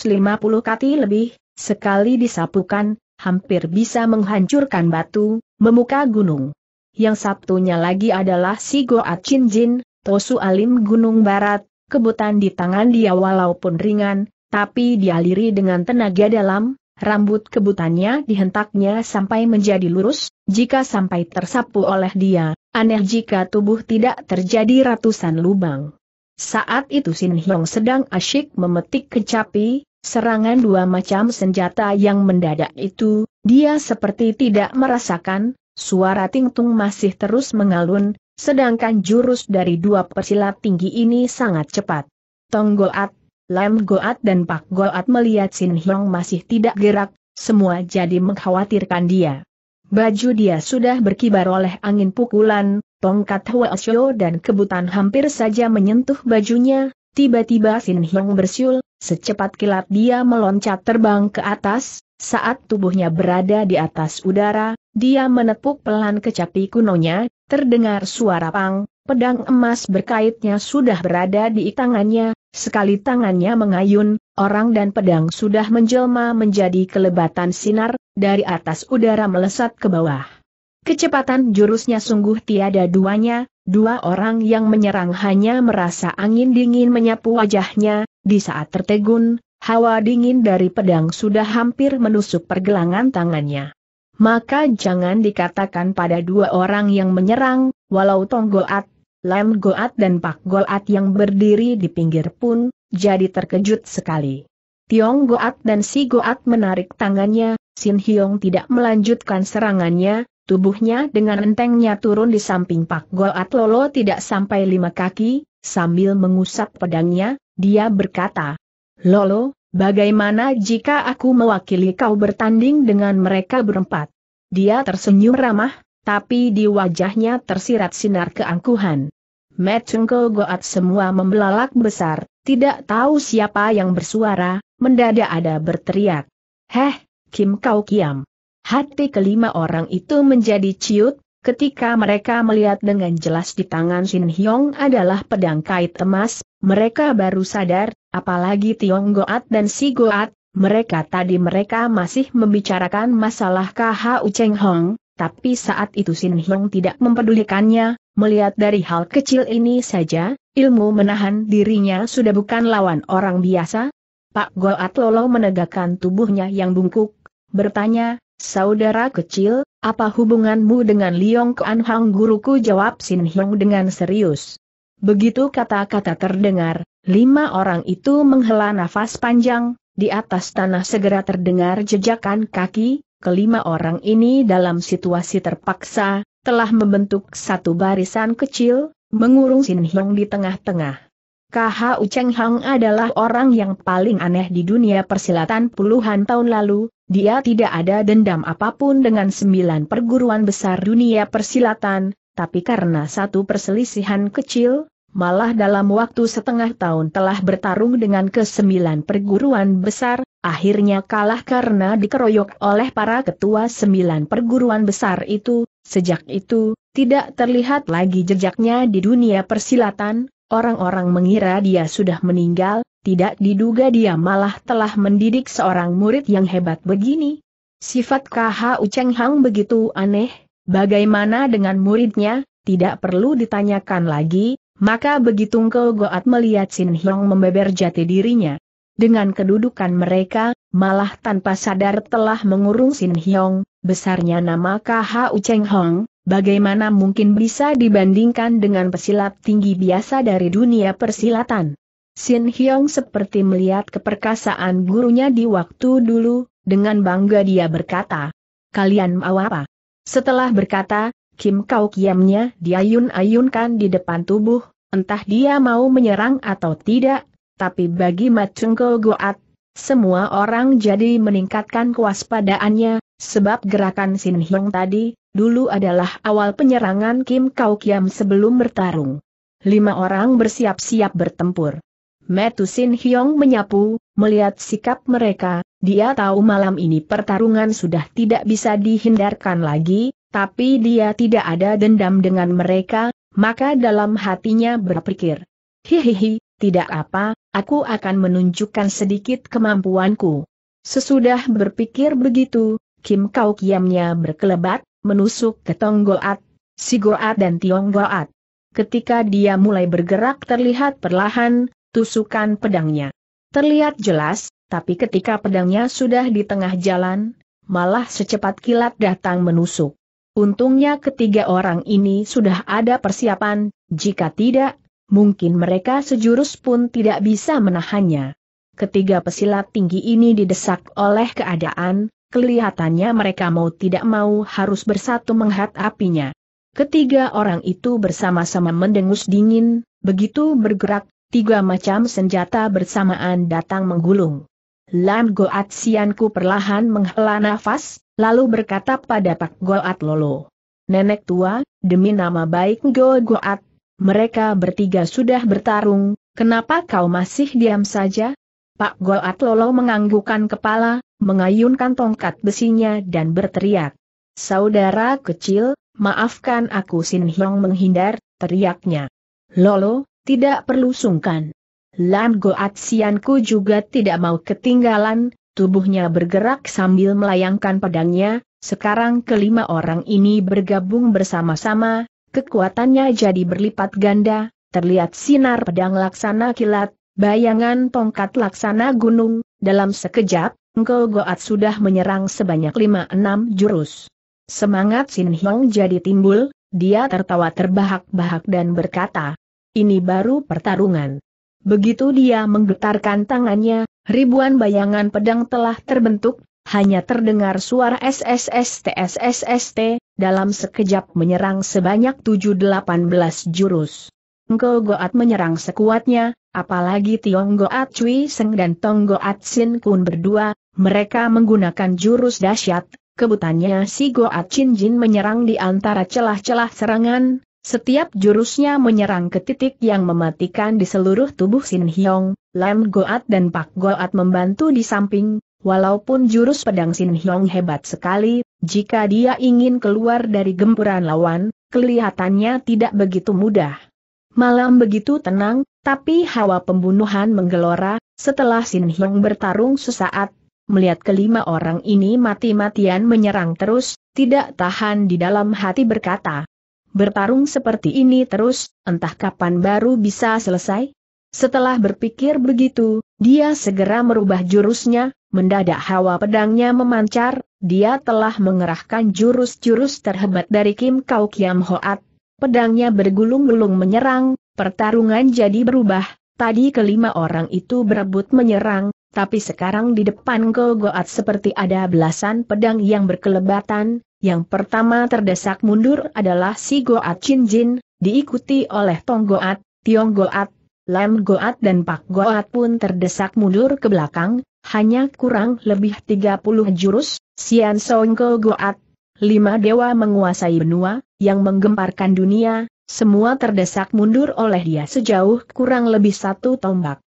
A: kati lebih, sekali disapukan, hampir bisa menghancurkan batu, memuka gunung. Yang satunya lagi adalah si Goa Chin Jin, Tosu Alim Gunung Barat, kebutan di tangan dia walaupun ringan, tapi dialiri dengan tenaga dalam, Rambut kebutannya dihentaknya sampai menjadi lurus, jika sampai tersapu oleh dia, aneh jika tubuh tidak terjadi ratusan lubang. Saat itu Sin Hyong sedang asyik memetik kecapi, serangan dua macam senjata yang mendadak itu, dia seperti tidak merasakan, suara tingtung masih terus mengalun, sedangkan jurus dari dua persilat tinggi ini sangat cepat. Tonggoat Lam Goat dan Pak Goat melihat Sin Hiong masih tidak gerak, semua jadi mengkhawatirkan dia. Baju dia sudah berkibar oleh angin pukulan, tongkat Hwasyo dan kebutan hampir saja menyentuh bajunya, tiba-tiba Sin Hiong bersiul, secepat kilat dia meloncat terbang ke atas, saat tubuhnya berada di atas udara, dia menepuk pelan kecapi kunonya, terdengar suara pang, pedang emas berkaitnya sudah berada di tangannya, Sekali tangannya mengayun, orang dan pedang sudah menjelma menjadi kelebatan sinar, dari atas udara melesat ke bawah. Kecepatan jurusnya sungguh tiada duanya, dua orang yang menyerang hanya merasa angin dingin menyapu wajahnya, di saat tertegun, hawa dingin dari pedang sudah hampir menusuk pergelangan tangannya. Maka jangan dikatakan pada dua orang yang menyerang, walau Tonggoat Lam Goat dan Pak Goat yang berdiri di pinggir pun, jadi terkejut sekali. Tiong Goat dan Si Goat menarik tangannya, Sin Hyong tidak melanjutkan serangannya, tubuhnya dengan entengnya turun di samping Pak Goat Lolo tidak sampai lima kaki, sambil mengusap pedangnya, dia berkata, Lolo, bagaimana jika aku mewakili kau bertanding dengan mereka berempat? Dia tersenyum ramah, tapi di wajahnya tersirat sinar keangkuhan. Metungko Goat semua membelalak besar, tidak tahu siapa yang bersuara, mendadak ada berteriak. Heh, Kim Kau Kiam. Hati kelima orang itu menjadi ciut, ketika mereka melihat dengan jelas di tangan Shin Hyong adalah pedang kait emas, mereka baru sadar, apalagi Tiong Goat dan Si Goat, mereka tadi mereka masih membicarakan masalah KHU Cheng Hong, tapi saat itu Shin Hyong tidak mempedulikannya, Melihat dari hal kecil ini saja, ilmu menahan dirinya sudah bukan lawan orang biasa. Pak Goat Lolo menegakkan tubuhnya yang bungkuk, bertanya, Saudara kecil, apa hubunganmu dengan Liong Kuan Hang guruku jawab Sin Hyong dengan serius. Begitu kata-kata terdengar, lima orang itu menghela nafas panjang, di atas tanah segera terdengar jejakan kaki, kelima orang ini dalam situasi terpaksa, telah membentuk satu barisan kecil, mengurung Sin Hong di tengah-tengah. KH Cheng Hang adalah orang yang paling aneh di dunia persilatan puluhan tahun lalu, dia tidak ada dendam apapun dengan sembilan perguruan besar dunia persilatan, tapi karena satu perselisihan kecil, malah dalam waktu setengah tahun telah bertarung dengan kesembilan perguruan besar, akhirnya kalah karena dikeroyok oleh para ketua sembilan perguruan besar itu, Sejak itu, tidak terlihat lagi jejaknya di dunia persilatan, orang-orang mengira dia sudah meninggal, tidak diduga dia malah telah mendidik seorang murid yang hebat begini. Sifat KH ucheng Hang begitu aneh, bagaimana dengan muridnya, tidak perlu ditanyakan lagi, maka begitu Ngo Goat melihat Sin Hiong membeber jati dirinya. Dengan kedudukan mereka, malah tanpa sadar telah mengurung Sin Hyong, besarnya nama KHU Cheng Hong, bagaimana mungkin bisa dibandingkan dengan pesilat tinggi biasa dari dunia persilatan. Sin Hyong seperti melihat keperkasaan gurunya di waktu dulu, dengan bangga dia berkata, Kalian mau apa? Setelah berkata, Kim Kau Kiamnya diayun-ayunkan di depan tubuh, entah dia mau menyerang atau tidak, tapi bagi Macengko Goat, semua orang jadi meningkatkan kewaspadaannya, sebab gerakan Sin Hyong tadi, dulu adalah awal penyerangan Kim Kau Kiam sebelum bertarung. Lima orang bersiap-siap bertempur. Sin Hyong menyapu, melihat sikap mereka, dia tahu malam ini pertarungan sudah tidak bisa dihindarkan lagi, tapi dia tidak ada dendam dengan mereka, maka dalam hatinya berpikir. Hihihi, tidak apa, aku akan menunjukkan sedikit kemampuanku. Sesudah berpikir begitu, Kim Kau Kiamnya berkelebat, menusuk ke Tong Goat, Si Goat dan Tiong Goat. Ketika dia mulai bergerak terlihat perlahan, tusukan pedangnya. Terlihat jelas, tapi ketika pedangnya sudah di tengah jalan, malah secepat kilat datang menusuk. Untungnya ketiga orang ini sudah ada persiapan, jika tidak, mungkin mereka sejurus pun tidak bisa menahannya. Ketiga pesilat tinggi ini didesak oleh keadaan, kelihatannya mereka mau tidak mau harus bersatu menghat apinya. Ketiga orang itu bersama-sama mendengus dingin, begitu bergerak, tiga macam senjata bersamaan datang menggulung. Lan Goat Sianku perlahan menghela nafas, lalu berkata pada Pak Goat Lolo. Nenek tua, demi nama baik Go Goat, mereka bertiga sudah bertarung, kenapa kau masih diam saja? Pak Goat Lolo menganggukkan kepala, mengayunkan tongkat besinya dan berteriak. Saudara kecil, maafkan aku Sin Hyong menghindar, teriaknya. Lolo, tidak perlu sungkan. Lan Goat Sianku juga tidak mau ketinggalan, tubuhnya bergerak sambil melayangkan pedangnya, sekarang kelima orang ini bergabung bersama-sama, Kekuatannya jadi berlipat ganda, terlihat sinar pedang laksana kilat, bayangan tongkat laksana gunung, dalam sekejap, Golgoat Goat sudah menyerang sebanyak lima enam jurus. Semangat Sin Hiong jadi timbul, dia tertawa terbahak-bahak dan berkata, ini baru pertarungan. Begitu dia menggetarkan tangannya, ribuan bayangan pedang telah terbentuk, hanya terdengar suara SSST SSST, dalam sekejap menyerang sebanyak 7-18 jurus. Ngo Goat menyerang sekuatnya, apalagi Tiong Goat Cui Seng dan Tong Goat Sin Kun berdua, mereka menggunakan jurus dahsyat, kebutannya si Goat Chin Jin menyerang di antara celah-celah serangan, setiap jurusnya menyerang ke titik yang mematikan di seluruh tubuh Sin Hyong, Lam Goat dan Pak Goat membantu di samping, walaupun jurus pedang Sin Hyong hebat sekali, jika dia ingin keluar dari gempuran lawan, kelihatannya tidak begitu mudah. Malam begitu tenang, tapi hawa pembunuhan menggelora, setelah Sin Hyung bertarung sesaat, melihat kelima orang ini mati-matian menyerang terus, tidak tahan di dalam hati berkata, bertarung seperti ini terus, entah kapan baru bisa selesai? Setelah berpikir begitu, dia segera merubah jurusnya, Mendadak hawa pedangnya memancar, dia telah mengerahkan jurus-jurus terhebat dari Kim Kau Kiam Hoat. Pedangnya bergulung-gulung menyerang, pertarungan jadi berubah, tadi kelima orang itu berebut menyerang, tapi sekarang di depan Go Goat seperti ada belasan pedang yang berkelebatan, yang pertama terdesak mundur adalah si Goat Chin Jin, diikuti oleh Tong Goat, Tiong Goat, Lam Goat dan Pak Goat pun terdesak mundur ke belakang, hanya kurang lebih 30 jurus, Sian Songko Goat, lima dewa menguasai benua, yang menggemparkan dunia, semua terdesak mundur oleh dia sejauh kurang lebih satu tombak.